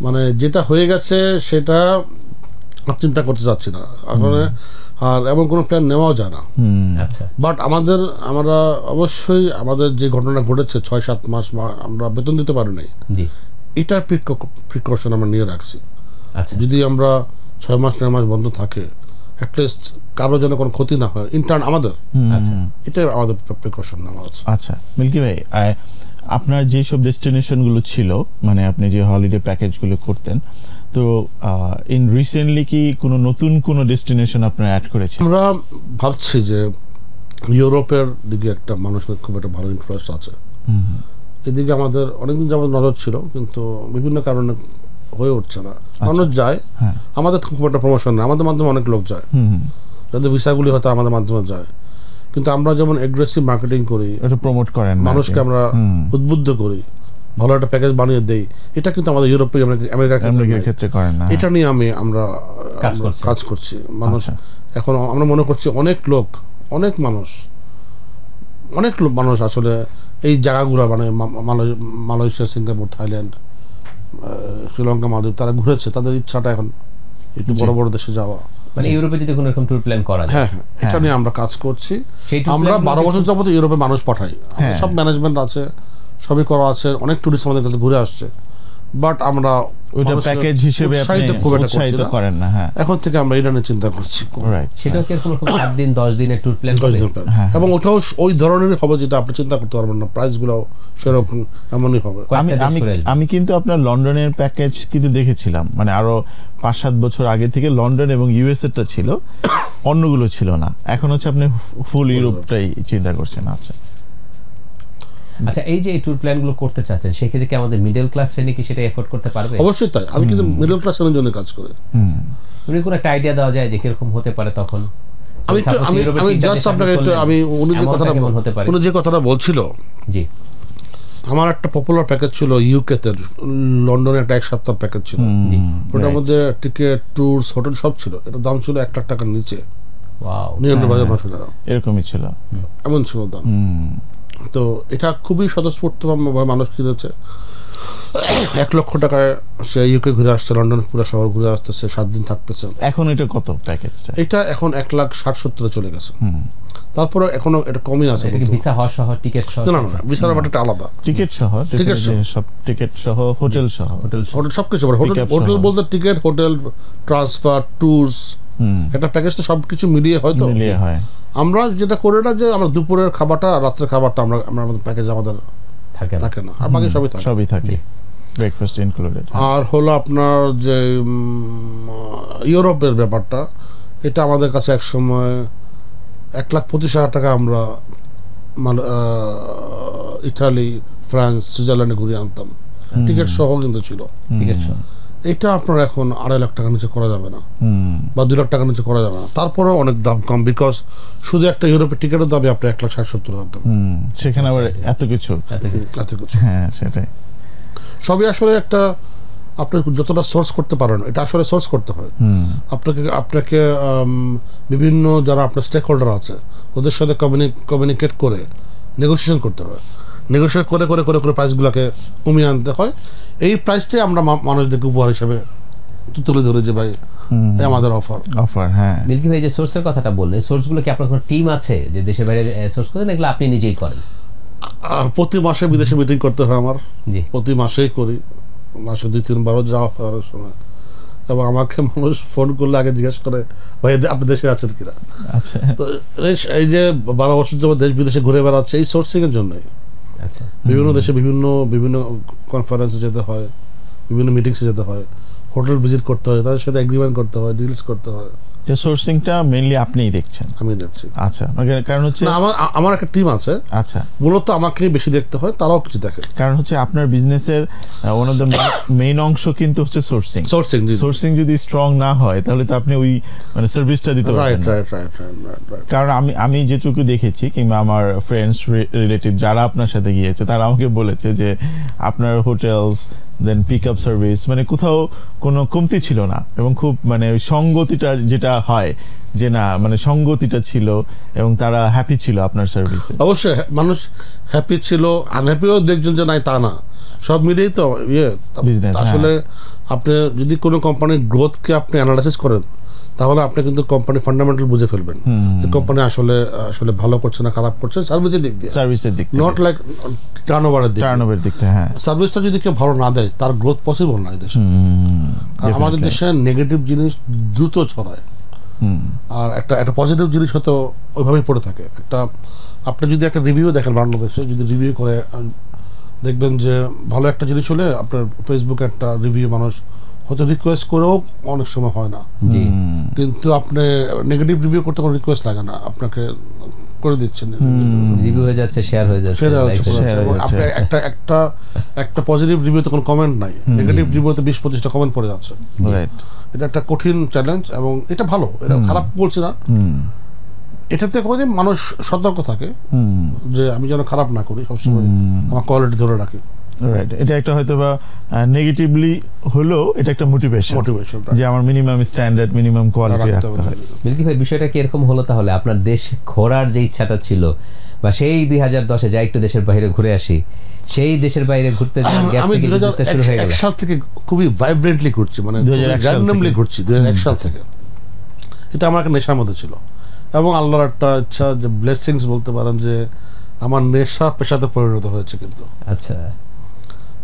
মানে যেটা হয়ে গেছে সেটা চিন্তা করতে চাচ্ছি না আসলে আর এমন কোনো প্ল্যান নেওয়াও যায় না বাট আচ্ছা। আমাদের আমরা অবশ্যই আমাদের যে ঘটনা ঘটেছে ছয় সাত মাস বা আমরা বেতন দিতে পারি নাই এটার প্রিকশন আমরা নিয়ে রাখছি আচ্ছা। যদি আমরা ছয় মাস নয় মাস বন্ধ থাকে অ্যাটলিস্ট কারোর জন্য কোনো ক্ষতি না হয় ইন্টার্ন আমাদের আচ্ছা। এটাই আমাদের প্রিকশন নেওয়া হচ্ছে
আচ্ছা মিল্কি ভাই আপনার যেসব ডেস্টিনেশনগুলো ছিল মানে আপনি যে হলিডে প্যাকেজগুলো করতেন তো ইন রিসেন্টলি কি কোনো নতুন কোনো ডেস্টিনেশন আপনারা অ্যাড
করেছে আমরা ভাবছি যে ইউরোপের দিকে একটা মানুষের খুব একটা ভালো ইন্টারেস্ট আছে এদিকে আমাদের অনেকদিন যেমন নজর ছিল কিন্তু বিভিন্ন কারণে হয়ে উঠছে না আচ্ছা। মানুষ যায় হ্যাঁ। আমাদের খুব একটা প্রমোশন না আমাদের মাধ্যমে অনেক লোক যায় যাদের ভিসাগুলি হয়তো আমাদের মাধ্যমে যায় কিন্তু আমরা যেমন এগ্রেসিভ মার্কেটিং করি প্রমোট করেন মানুষকে আমরা উদ্বুদ্ধ করি ভালো একটা প্যাকেজ বানিয়ে দেয় এটা কিন্তু আমাদের ইউরোপে আমেরিকার ক্ষেত্রে হ্যাঁ। এটা নিয়ে আমি আমরা কাজ করছি মানুষ আচ্ছা। এখন আমরা মনে করছি অনেক লোক অনেক মানুষ অনেক লোক মানুষ আসলে এই জায়গাগুলো মানে মালয়েশিয়া সিঙ্গাপুর থাইল্যান্ড শ্রীলঙ্কা মালদ্বীপ তারা ঘুরেছে তাদের ইচ্ছাটা এখন একটু বড় বড় দেশে যাওয়া
মানে ইউরোপে যদি কোনো রকম ট্যুর প্ল্যান করা যায় হ্যাঁ, হ্যাঁ। এটা হ্যাঁ। নিয়ে আমরা কাজ করছি আমরা বারো বছর
যাবত ইউরোপে মানুষ পাঠাই সব ম্যানেজমেন্ট আছে সবই করা আছে অনেক টুরিস্ট আমাদের কাছে ঘুরে আসছে বাট আমরা ওইটা প্যাকেজ হিসেবে উৎসাহিত করেন না হ্যাঁ এখন থেকে আমরা চিন্তা করছি হ্যাঁ। সেটা
দিন দিনের ট্যুর প্ল্যান হ্যাঁ।
এবং ওটাও ওই হবে যেটা আপনি চিন্তা করতে পারবেন না প্রাইস গুলো সেরকম এমনই হবে আমি আমি আমি কিন্তু আপনার
লন্ডনের প্যাকেজ কিন্তু দেখেছিলাম মানে আরো পাঁচ সাত বছর আগে থেকে লন্ডন এবং টা ছিল
অন্যগুলো ছিল না এখন হচ্ছে আপনি ফুল ইউরোপটাই চিন্তা করছেন আচ্ছা আচ্ছা, আচ্ছা এই যে এই ট্যুর প্ল্যানগুলো করতে চাচ্ছেন সেই ক্ষেত্রে কি আমাদের মিডল ক্লাস শ্রেণী কি সেটা এফোর্ড করতে পারবে অবশ্যই তাই আমি কিন্তু মিডল ক্লাস শ্রেণীর জন্য কাজ করি উনি মানে কোনো একটা আইডিয়া দেওয়া যায় যে কিরকম হতে পারে তখন আমি আমি আমি জাস্ট আপনাকে একটু আমি উনি যে কথাটা উনি যে
কথাটা বলছিল জি আমার একটা পপুলার প্যাকেজ ছিল ইউকেতে লন্ডনে একটা এক সপ্তাহ প্যাকেজ ছিল ওটার মধ্যে টিকিট ট্যুরস হোটেল সব ছিল এটা দাম ছিল এক লাখ টাকার নিচে নিরানব্বই হাজার নশো হ্যাঁ। টাকা এরকমই ছিল এমন ছিল দাম তো এটা খুবই স্বতঃস্ফূর্তভাবে মানুষ কিনেছে এক লক্ষ টাকায় সে ইউকে ঘুরে আসছে লন্ডন পুরা শহর ঘুরে আসতেছে সাত দিন থাকতেছে এখন এটা কত প্যাকেজটা এটা এখন এক লাখ ষাট সত্তরে চলে গেছে তারপরে এখনো এটা কমই আছে ভিসা হওয়া সহ টিকিট সহ না না ভিসার আলাদা
টিকিট সহ টিকিট সব টিকিট সহ হোটেল সহ হোটেল
হোটেল সবকিছু হোটেল হোটেল বলতে ticket hotel transfer tours package তো সবকিছু মিলিয়ে হয়তো আমরা যেটা না যে আমরা দুপুরের খাবারটা রাত্রের খাবারটা আমরা আমাদের প্যাকেজ আমাদের থাকে থাকে না আর বাকি সবই থাকে সবই থাকে ব্রেকফাস্ট হ্যাঁ। ইনক্লুডেড আর হলো আপনার যে ইউরোপের ব্যাপারটা এটা আমাদের কাছে এক সময় এক লাখ পঁচিশ হাজার টাকা আমরা ইটালি ফ্রান্স সুইজারল্যান্ডে ঘুরিয়ে আনতাম টিকিট সহ কিন্তু ছিল টিকিট সহ এটা আপনার এখন আড়াই লাখ টাকার নিচে করা যাবে না বা দুই লাখ টাকার নিচে করা যাবে না তারপরে অনেক দাম কম বিকজ শুধু একটা ইউরোপের টিকিটের দামে আপনি এক লাখ ষাট সত্তর হাজার সেখানে আবার এত কিছু এত কিছু হ্যাঁ সেটাই সবই আসলে একটা আপনি যতটা সোর্স করতে পারেন এটা আসলে সোর্স করতে হয় আপনাকে আপনাকে বিভিন্ন যারা আপনার স্টেক হোল্ডার আছে ওদের সাথে কমিউনিকেট করে নেগোসিয়েশন করতে হয় নেগোসিয়েট করে করে করে করে প্রাইসগুলোকে কমিয়ে আনতে হয় এই প্রাইসটাই আমরা
মানুষদেরকে উপহার হিসেবে তুলে ধরে যে ভাই আমাদের অফার অফার হ্যাঁ মিল্কি ভাই যে সোর্সের কথাটা বললেন সোর্সগুলো কি আপনার কোনো টিম আছে যে দেশের বাইরে সোর্স করেন এগুলো আপনি নিজেই করেন
প্রতি মাসে বিদেশে মিটিং করতে হয় আমার প্রতি মাসেই করি মাসে দুই তিনবারও যাওয়া হয় সময় এবং আমাকে মানুষ ফোন করলে আগে জিজ্ঞেস করে ভাই আপনি দেশে আছেন কিনা আচ্ছা। তো এই যে বারো বছর যাবো দেশ বিদেশে ঘুরে বেড়াচ্ছে এই সোর্সিংয়ের জন্যই আচ্ছা। বিভিন্ন দেশে বিভিন্ন বিভিন্ন কনফারেন্সে যেতে হয় বিভিন্ন মিটিংসে যেতে হয় হোটেল ভিজিট করতে হয় তাদের সাথে এগ্রিমেন্ট করতে হয় ডিলস করতে হয় যে সোর্সিংটা মেইনলি আপনিই দেখছেন আমি দেখছি আচ্ছা কারণ হচ্ছে আমার আমার একটা টিম আছে আচ্ছা মূলত আমাকেই বেশি দেখতে হয় তারাও কিছু দেখে কারণ হচ্ছে আপনার বিজনেসের ওয়ান অফ দ্য
মেইন অংশ কিন্তু হচ্ছে সোর্সিং সোর্সিং সোর্সিং যদি স্ট্রং না হয় তাহলে তো আপনি ওই মানে সার্ভিসটা দিতে পারবেন কারণ আমি আমি যেটুকু দেখেছি কিংবা আমার ফ্রেন্ডস রিলেটিভ যারা আপনার সাথে গিয়েছে তারা আমাকে বলেছে যে আপনার hotels then pick up service মানে কোথাও কোনো কমতি ছিল না এবং খুব মানে সঙ্গতিটা যেটা হয় যে না মানে সঙ্গতিটা ছিল এবং তারা হ্যাপি ছিল আপনার সার্ভিসে অবশ্যই মানুষ
হ্যাপি ছিল আনহ্যাপিও দেখছেন যে নাই তা না সব মিলিয়েই তো ইয়ে হ্যাঁ। আসলে আপনি যদি কোনো কোম্পানির গ্রোথকে আপনি অ্যানালাইসিস করেন তাহলে আপনি কিন্তু কোম্পানি ফান্ডামেন্টাল বুঝে ফেলবেন যে কোম্পানি আসলে আসলে ভালো করছে না খারাপ করছে সার্ভিসের দিক দিয়ে সার্ভিসের দিক নট লাইক টার্নওভারের দিক টার্নওভারের দিক থেকে হ্যাঁ সার্ভিসটা যদি কেউ ভালো না দেয় তার গ্রোথ পসিবল না এই দেশে কারণ আমাদের দেশে নেগেটিভ জিনিস দ্রুত ছড়ায় আর একটা একটা পজিটিভ জিনিস হয়তো ওইভাবেই পড়ে থাকে একটা আপনি যদি একটা রিভিউ দেখেন বাংলাদেশে যদি রিভিউ করে দেখবেন যে ভালো একটা জিনিস হলে আপনার ফেসবুকে একটা রিভিউ মানুষ হয়তো রিকোয়েস্ট করেও অনেক সময় হয় না কিন্তু আপনি নেগেটিভ রিভিউ করতে কোনো রিকোয়েস্ট লাগে না আপনাকে করে দিচ্ছেন রিভিউ হয়ে যাচ্ছে শেয়ার
হয়ে যাচ্ছে শেয়ার হয়ে আপনি একটা
একটা একটা পজিটিভ রিভিউতে কোনো কমেন্ট নাই নেগেটিভ রিভিউতে বিশ পঁচিশটা কমেন্ট পড়ে যাচ্ছে এটা একটা কঠিন চ্যালেঞ্জ এবং এটা ভালো এটা খারাপ বলছে না এটাতে কোনোদিন মানুষ সতর্ক থাকে যে আমি যেন খারাপ না করি সবসময় আমার কোয়ালিটি ধরে রাখি রাইট এটা একটা হয়তো বা নেগেটিভলি
হলেও এটা একটা মোটিভেশন মোটিভেশন যে আমার মিনিমাম স্ট্যান্ডার্ড মিনিমাম কোয়ালিটি রাখতে ভাই বিষয়টা কি এরকম হলো তাহলে আপনার দেশ ঘোরার যে ইচ্ছাটা ছিল বা সেই দুই হাজার দশে একটু দেশের বাইরে ঘুরে আসি সেই বাইরে ঘুরতে আমি সাল থেকে
খুবই ভাইব্রেন্টলি ঘুরছি মানে ঘুরছি দু এক সাল থেকে এটা আমার একটা নেশার মধ্যে ছিল এবং আল্লাহর একটা ইচ্ছা যে ব্লেসিংস বলতে পারেন যে আমার নেশা পেশাতে পরিণত হয়েছে কিন্তু আচ্ছা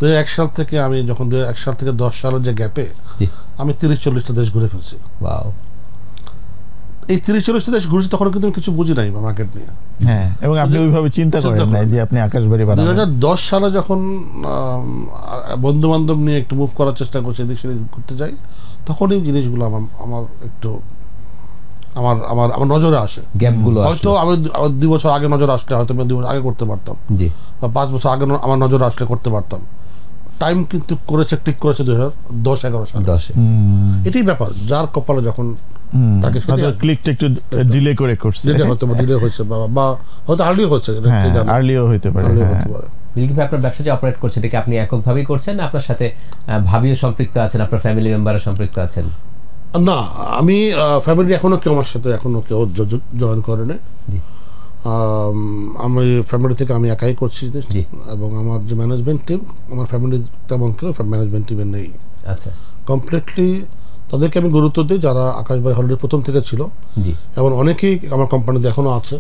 দুই এক সাল থেকে আমি যখন দুই এক সাল থেকে দশ সালের যে গ্যাপে আমি তিরিশ চল্লিশটা দেশ ঘুরে ফেলছি এই তিরিশ চল্লিশটা দেশ ঘুরেছি তখন কিন্তু কিছু বুঝি নাই মার্কেট নিয়ে হ্যাঁ এবং আপনি ওইভাবে চিন্তা করেন নাই যে আপনি আকাশবাড়ি সালে যখন বন্ধু বান্ধব নিয়ে একটু মুভ করার চেষ্টা করছি এদিক সেদিক ঘুরতে যাই তখন এই জিনিসগুলো আমার আমার একটু আমার আমার আমার নজরে আসে
গ্যাপগুলো হয়তো
আমি দুই বছর আগে নজর আসলে হয়তো আমি দুই বছর আগে করতে পারতাম জি বা পাঁচ বছর আগে আমার নজরে আসলে করতে পারতাম টাইম কিন্তু করেছে ঠিক করেছে দু হাজার দশ এগারো সাল দশে এটাই ব্যাপার যার কপালে যখন তাকে
ক্লিকটা একটু ডিলে করে করছে যেটা ডিলে হয়েছে বাবা বা হয়তো হচ্ছে আর্লিও হ্যাঁ, হইতে পারে হ্যাঁ। আপনার ব্যবসা যে অপারেট করছে আপনি এককভাবেই করছেন না আপনার সাথে ভাবিও সম্পৃক্ত আছেন আপনার ফ্যামিলি মেম্বারও সম্পৃক্ত আছেন
না আমি ফ্যামিলি এখনো কেউ আমার সাথে এখনো কেউ জয়েন করে না আমি ফ্যামিলি থেকে আমি একাই করছি এবং আমার যে ম্যানেজমেন্ট টিম আমার ফ্যামিলি তেমন কেউ ম্যানেজমেন্ট টিমে নেই আচ্ছা কমপ্লিটলি তাদেরকে আমি গুরুত্ব দিই যারা আকাশবাড়ি হলিডে প্রথম থেকে ছিল এবং অনেকেই আমার কোম্পানিতে এখনও আছে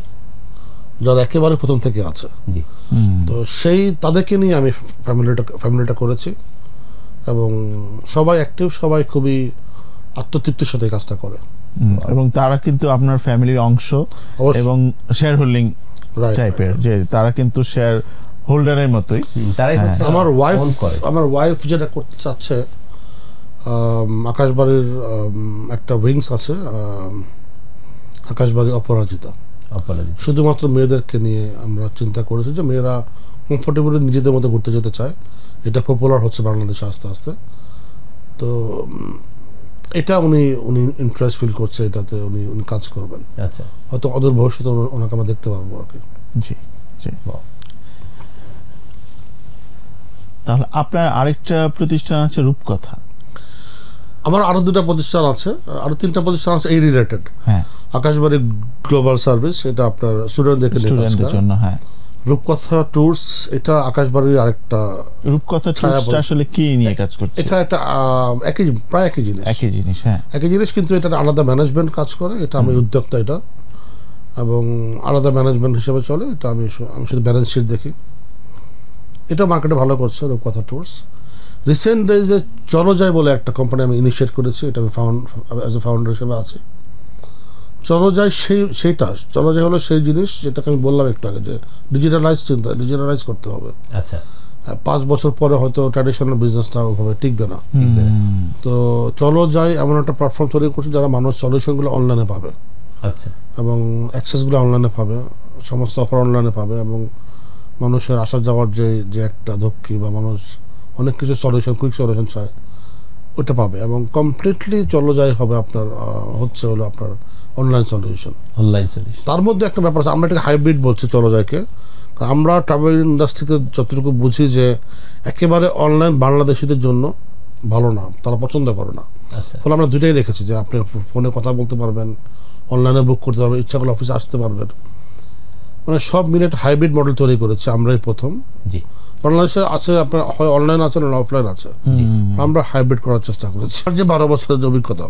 যারা একেবারে প্রথম থেকে আছে তো সেই তাদেরকে নিয়ে আমি ফ্যামিলিটা ফ্যামিলিটা করেছি এবং সবাই অ্যাক্টিভ সবাই খুবই আত্মতৃপ্তির সাথে কাজটা করে এবং তারা
কিন্তু আপনার ফ্যামিলির অংশ এবং শেয়ার হোল্ডিং টাইপের যে তারা কিন্তু
শেয়ার হোল্ডারের মতোই তারাই হ্যাঁ। আমার ওয়াইফ আমার ওয়াইফ যেটা করতে চাচ্ছে আকাশবাড়ির একটা উইংস আছে আকাশবাড়ি অপরাজিতা শুধুমাত্র মেয়েদেরকে নিয়ে আমরা চিন্তা করেছি যে মেয়েরা কমফোর্টেবলি নিজেদের মতো ঘুরতে যেতে চায় এটা পপুলার হচ্ছে বাংলাদেশে আস্তে আস্তে তো এটা উনি উনি ইন্টারেস্ট ফিল করছে এটাতে উনি উনি কাজ করবেন আচ্ছা হয়তো অদূর ভবিষ্যতে ওনাকে আমরা দেখতে পারবো আর কি জি জি তাহলে আপনার আরেকটা প্রতিষ্ঠান আছে রূপকথা আমার আরো দুটা প্রতিষ্ঠান আছে আরো তিনটা প্রতিষ্ঠান আছে এই রিলেটেড হ্যাঁ আকাশবাড়ি গ্লোবাল সার্ভিস এটা আপনার স্টুডেন্টদের জন্য হ্যাঁ রূপকথা ট্যুরস এটা আকাশবাড়ির আরেকটা রূপকথা ট্যুরসটা আসলে কি নিয়ে কাজ করছে এটা একটা একই প্রায় একই জিনিস একই জিনিস হ্যাঁ একই জিনিস কিন্তু এটা আলাদা ম্যানেজমেন্ট কাজ করে এটা আমি উদ্যোক্তা এটা এবং আলাদা ম্যানেজমেন্ট হিসেবে চলে এটা আমি আমি শুধু ব্যালেন্স শিট দেখি এটা মার্কেটে ভালো করছে রূপকথা ট্যুরস রিসেন্ট ডেজে চলো যায় বলে একটা কোম্পানি আমি ইনিশিয়েট করেছি এটা আমি ফাউন্ড অ্যাজ এ ফাউন্ডার হিসেবে আছি চলো যায় সেই সেইটা চলো যায় হলো সেই জিনিস যেটাকে আমি বললাম একটু আগে যে ডিজিটালাইজ চিন্তা ডিজিটালাইজ করতে হবে আচ্ছা হ্যাঁ, পাঁচ বছর পরে হয়তো ট্র্যাডিশনাল বিজনেসটা ওভাবে টিকবে না তো চলো যায় এমন একটা প্ল্যাটফর্ম তৈরি করছে যারা মানুষ সলিউশনগুলো অনলাইনে পাবে আচ্ছা এবং অ্যাক্সেসগুলো অনলাইনে পাবে সমস্ত অফার অনলাইনে পাবে এবং মানুষের আসা যাওয়ার যে যে একটা ধক্কি বা মানুষ অনেক কিছু সলিউশন কুইক সলিউশন চায় ওটা পাবে এবং কমপ্লিটলি চলো যাই হবে আপনার হচ্ছে হলো আপনার অনলাইন সলিউশন
অনলাইন সলিউশন
তার মধ্যে একটা ব্যাপার আছে আমরা এটাকে হাইব্রিড বলছি চলো যাইকে আমরা ট্রাভেল ইন্ডাস্ট্রিকে যতটুকু বুঝি যে একেবারে অনলাইন বাংলাদেশিদের জন্য ভালো না তারা পছন্দ করে না আচ্ছা। ফলে আমরা দুটাই রেখেছি যে আপনি ফোনে কথা বলতে পারবেন অনলাইনে বুক করতে পারবেন ইচ্ছা করলে অফিসে আসতে পারবেন মানে সব মিলে একটা হাইব্রিড মডেল তৈরি করেছে আমরাই প্রথম জি বাংলাদেশে আছে আপনার হয় অনলাইন আছে না অফলাইন আছে আমরা হাইব্রিড করার চেষ্টা করেছি যে বারো বছরের অভিজ্ঞতা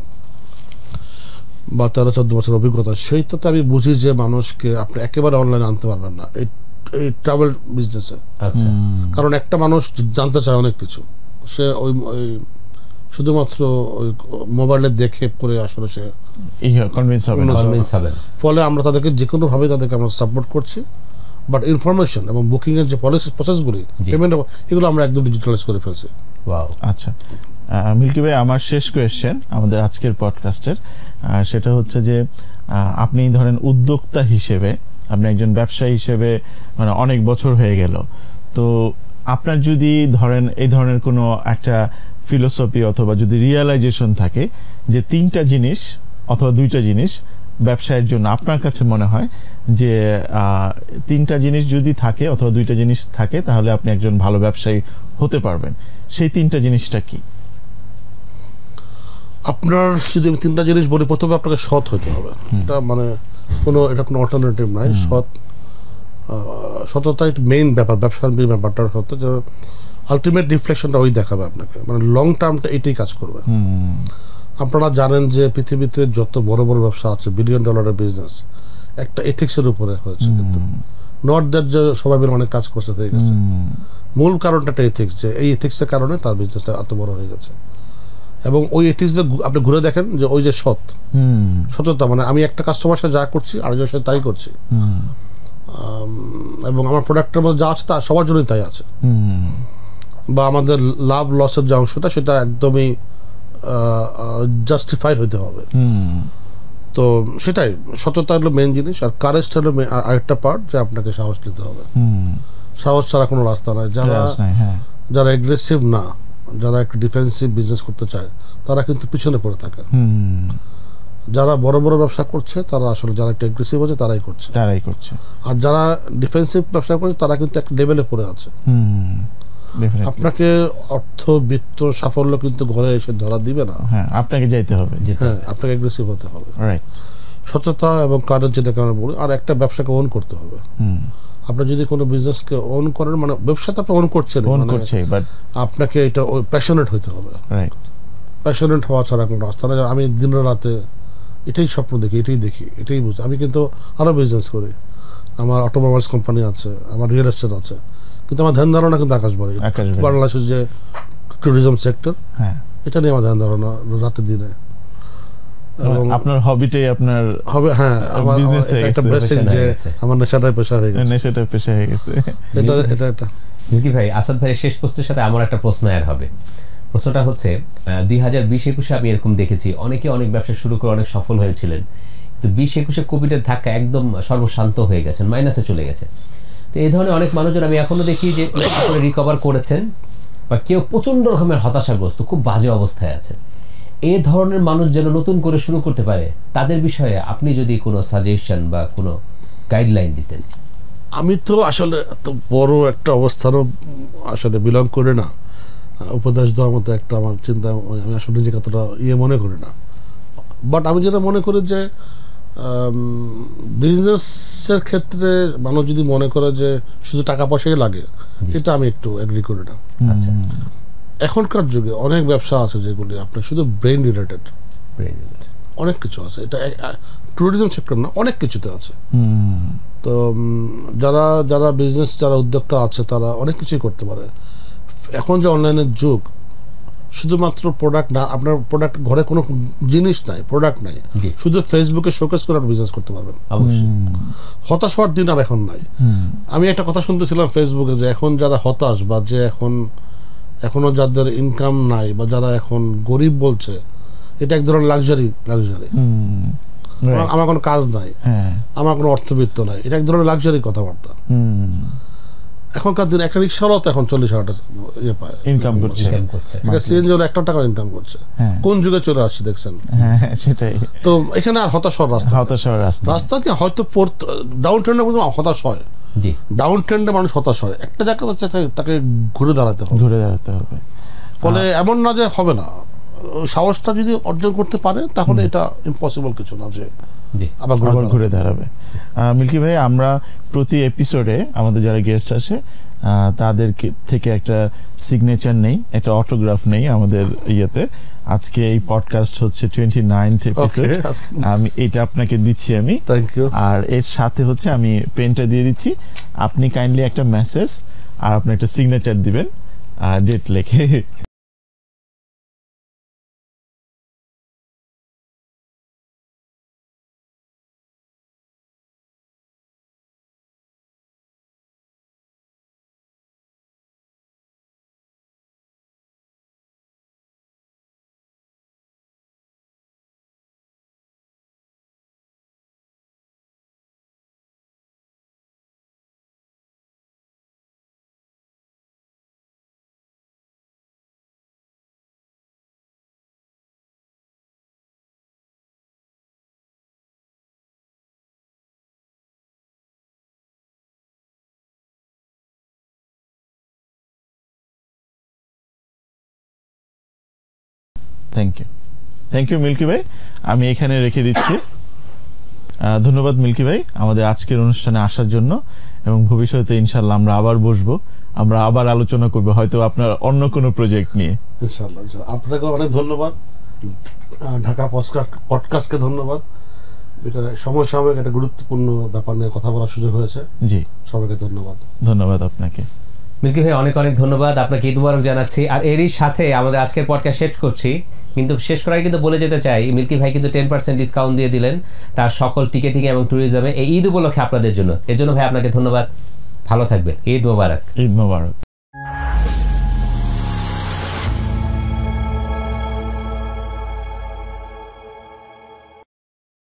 বা তেরো চোদ্দ বছরের অভিজ্ঞতা সেইটাতে আমি বুঝি যে মানুষকে আপনি একেবারে অনলাইনে আনতে পারবেন না এই ট্রাভেল আচ্ছা। বিজনেসে কারণ একটা মানুষ জানতে চায় অনেক কিছু সে ওই শুধুমাত্র ওই মোবাইলে দেখে পরে আসলে সে ফলে আমরা তাদেরকে যে কোনোভাবে তাদেরকে আমরা সাপোর্ট করছি বাট ইনফরমেশন এবং বুকিংয়ের যে পলিসি প্রসেসগুলি পেমেন্ট এগুলো আমরা একদম ডিজিটালাইজ করে ফেলছি
ওয়াও আচ্ছা মিল্কি ভাই আমার শেষ কোয়েশ্চেন আমাদের আজকের পডকাস্টের সেটা হচ্ছে যে আপনি ধরেন উদ্যোক্তা হিসেবে আপনি একজন ব্যবসায়ী হিসেবে মানে অনেক বছর হয়ে গেল তো আপনার যদি ধরেন এই ধরনের কোনো একটা ফিলোসফি অথবা যদি রিয়েলাইজেশন থাকে যে তিনটা জিনিস অথবা দুইটা জিনিস ব্যবসায়ের জন্য আপনার কাছে মনে হয় যে তিনটা জিনিস যদি থাকে অথবা দুইটা জিনিস থাকে তাহলে আপনি একজন ভালো ব্যবসায়ী হতে পারবেন সেই তিনটা জিনিসটা কি
আপনার যদি তিনটা জিনিস বলি প্রথমে আপনাকে সৎ হতে হবে এটা মানে কোনো এটা কোনো অল্টারনেটিভ নাই সৎ সততাই মেইন ব্যাপার ব্যবসার মেইন ব্যাপারটা হতো যে আলটিমেট রিফ্লেকশনটা ওই দেখাবে আপনাকে মানে লং টার্মটা এটাই কাজ করবে আপনারা জানেন যে পৃথিবীতে যত বড় বড় ব্যবসা আছে বিলিয়ন ডলারের বিজনেস একটা এথিক্সের উপরে হয়েছে কিন্তু নট দ্যাট যে সবাই মিলে অনেক কাজ করছে হয়ে গেছে মূল কারণটা একটা এথিক্স যে এই এথিক্সের কারণে তার বিজনেসটা এত বড় হয়ে গেছে এবং ওই এথিক্সগুলো আপনি ঘুরে দেখেন যে ওই যে সৎ সততা মানে আমি একটা কাস্টমার সাথে যা করছি আরেকজনের সাথে তাই করছি এবং আমার প্রোডাক্টের মধ্যে যা আছে তা সবার জন্যই তাই আছে বা আমাদের লাভ লসের যে অংশটা সেটা একদমই জাস্টিফাইড হইতে হবে তো সেটাই সচেতনতা হলো মেন জিনিস আর কারেজটা হলো আরেকটা পার্ট যে আপনাকে সাহস নিতে হবে সাহস ছাড়া কোনো রাস্তা নাই যারা হ্যাঁ। যারা এগ্রেসিভ না যারা একটু ডিফেন্সিভ বিজনেস করতে চায় তারা কিন্তু পিছনে পড়ে থাকে যারা বড় বড় ব্যবসা করছে তারা আসলে যারা একটা এগ্রেসিভ আছে তারাই করছে তারাই করছে আর যারা ডিফেন্সিভ ব্যবসা করছে তারা কিন্তু একটা লেভেলে পড়ে আছে আপনাকে অর্থ বৃত্ত সাফল্য কিন্তু ঘরে এসে ধরা দিবে না হ্যাঁ আপনাকে যাইতে হবে হ্যাঁ আপনাকে অ্যাগ্রেসিভ হতে হবে সচেতন এবং কারণ যেটা কারণ বলি আর একটা ব্যবসাকে ওন করতে হবে আপনি যদি কোনো বিজনেসকে ওন করেন মানে ব্যবসা তো আপনি ওন করছেন অন মানে করছে বাট আপনাকে এটা প্যাশনেট হতে হবে রাইট প্যাশনেট হওয়া ছাড়া কোনো রাস্তা নেই আমি দিন রাতে এটাই স্বপ্ন দেখি এটাই দেখি এটাই বুঝি আমি কিন্তু আরও বিজনেস করি আমার অটোমোবাইলস কোম্পানি আছে আমার রিয়েল এস্টেট আছে কিন্তু আমার ধ্যান ধারণা কিন্তু আকাশ বাড়ি বাংলাদেশের যে ট্যুরিজম সেক্টর হ্যাঁ এটা নিয়ে আমার ধ্যান ধারণা রাতে দিনে মানে
আপনার হবিটাই আপনার হবে
হ্যাঁ আমার একটা ব্লেসিং যে আমার নেশাটাই পেশা হয়ে গেছে নেশাটাই পেশা হয়ে গেছে এটা এটা এটা ভাই আসাদ শেষ প্রশ্নের সাথে আমার একটা প্রশ্ন অ্যাড হবে প্রশ্নটা হচ্ছে দুই হাজার বিশ একুশে আমি এরকম দেখেছি অনেকে অনেক ব্যবসা শুরু করে অনেক সফল হয়েছিলেন কিন্তু বিশ একুশে কোভিডের ধাক্কা একদম সর্বশান্ত হয়ে গেছেন মাইনাসে চলে গেছে এই ধরনের অনেক মানুষজন আমি এখনও দেখি যে রিকভার করেছেন বা কেউ প্রচণ্ড রকমের হতাশাগ্রস্ত খুব বাজে অবস্থায় আছে এ ধরনের মানুষ যেন নতুন করে শুরু করতে পারে তাদের বিষয়ে আপনি যদি কোনো সাজেশন বা কোনো গাইডলাইন দিতেন আমি তো আসলে এত
বড় একটা অবস্থানও আসলে বিলং করে না উপদেশ দেওয়ার মতো একটা আমার চিন্তা আমি আসলে নিজেকে অতটা ইয়ে মনে করি না বাট আমি যেটা মনে করি যে বিজনেসের ক্ষেত্রে মানুষ যদি মনে করে যে শুধু টাকা পয়সাই লাগে এটা আমি একটু এগ্রি করি না আচ্ছা এখনকার যুগে অনেক ব্যবসা আছে যেগুলি আপনার শুধু রিলেটেড ব্রেন রিলেটেড অনেক কিছু আছে এটা ট্যুরিজম সেক্টর না অনেক কিছুতে আছে তো যারা যারা বিজনেস যারা উদ্যোক্তা আছে তারা অনেক কিছুই করতে পারে এখন যে অনলাইনের যুগ শুধুমাত্র প্রোডাক্ট না আপনার প্রোডাক্ট ঘরে কোনো জিনিস নাই প্রোডাক্ট নাই শুধু ফেসবুকে শোকেস করে আপনি বিজনেস করতে পারবেন হতাশ হওয়ার দিন আর এখন নাই আমি একটা কথা শুনতেছিলাম ফেসবুকে যে এখন যারা হতাশ বা যে এখন এখনো যাদের ইনকাম নাই বা যারা এখন গরিব বলছে এটা এক ধরনের লাক্সারি লাক্সারি আমার কোনো কাজ নাই হ্যাঁ। আমার কোনো অর্থবিত্ত নাই এটা এক ধরনের লাক্সারি কথাবার্তা এখনকার দিন একটা রিক্সাওয়ালা তো এখন চল্লিশ হাজার ইয়ে পায় ইনকাম করছে সিএনজি একটা টাকা ইনকাম করছে হ্যাঁ। কোন যুগে চলে আসছে দেখছেন
হ্যাঁ, হ্যাঁ, সেটাই
তো এখানে আর হতাশার রাস্তা হতাশার রাস্তা কি হয়তো ডাউন ট্রেন্ডে হতাশ হয় ডাউন ট্রেন্ডে মানুষ হতাশ হয় একটা জায়গা তাকে ঘুরে দাঁড়াতে হবে ঘুরে দাঁড়াতে হবে ফলে এমন না যে হবে না সাহসটা যদি অর্জন করতে পারে তাহলে এটা ইম্পসিবল কিছু না যে
আবার ঘুরে দাঁড়াবে মিল্কি ভাই আমরা প্রতি এপিসোডে আমাদের যারা গেস্ট আসে তাদের থেকে একটা সিগনেচার নেই একটা অটোগ্রাফ নেই আমাদের ইয়েতে আজকে এই পডকাস্ট হচ্ছে টোয়েন্টি নাইনথ এপিসোড আমি এটা আপনাকে দিচ্ছি আমি আর এর সাথে হচ্ছে আমি পেনটা দিয়ে দিচ্ছি আপনি কাইন্ডলি একটা মেসেজ
আর আপনি একটা সিগনেচার দিবেন ডেট লেখে thank you thank you Milky ভাই আমি এখানে রেখে দিচ্ছি
ধন্যবাদ মিল্কি ভাই আমাদের আজকের অনুষ্ঠানে আসার জন্য এবং ভবিষ্যতে ইনশাল্লাহ আমরা আবার বসবো আমরা আবার আলোচনা করবো হয়তো আপনার অন্য কোনো প্রজেক্ট নিয়ে ইনশাল্লাহ
আপনাকে অনেক ধন্যবাদ ঢাকা পডকাস্ট পডকাস্টকে ধন্যবাদ এটা সমসাময়িক একটা গুরুত্বপূর্ণ ব্যাপার নিয়ে কথা বলার সুযোগ হয়েছে জি সবাইকে ধন্যবাদ ধন্যবাদ আপনাকে
মিল্কি ভাই অনেক অনেক ধন্যবাদ আপনাকে ঈদ মুবারক জানাচ্ছি আর এরই সাথে আমাদের আজকের পডকাস্ট শেষ করছি কিন্তু শেষ করাই কিন্তু বলে যেতে চাই মিল্কি ভাই কিন্তু টেন পার্সেন্ট ডিসকাউন্ট দিয়ে দিলেন তার সকল টিকেটিং এবং ট্যুরিজমে এই ঈদ উপলক্ষে আপনাদের জন্য এর জন্য ভাই আপনাকে ধন্যবাদ ভালো থাকবেন ঈদ মোবারক ঈদ মোবারক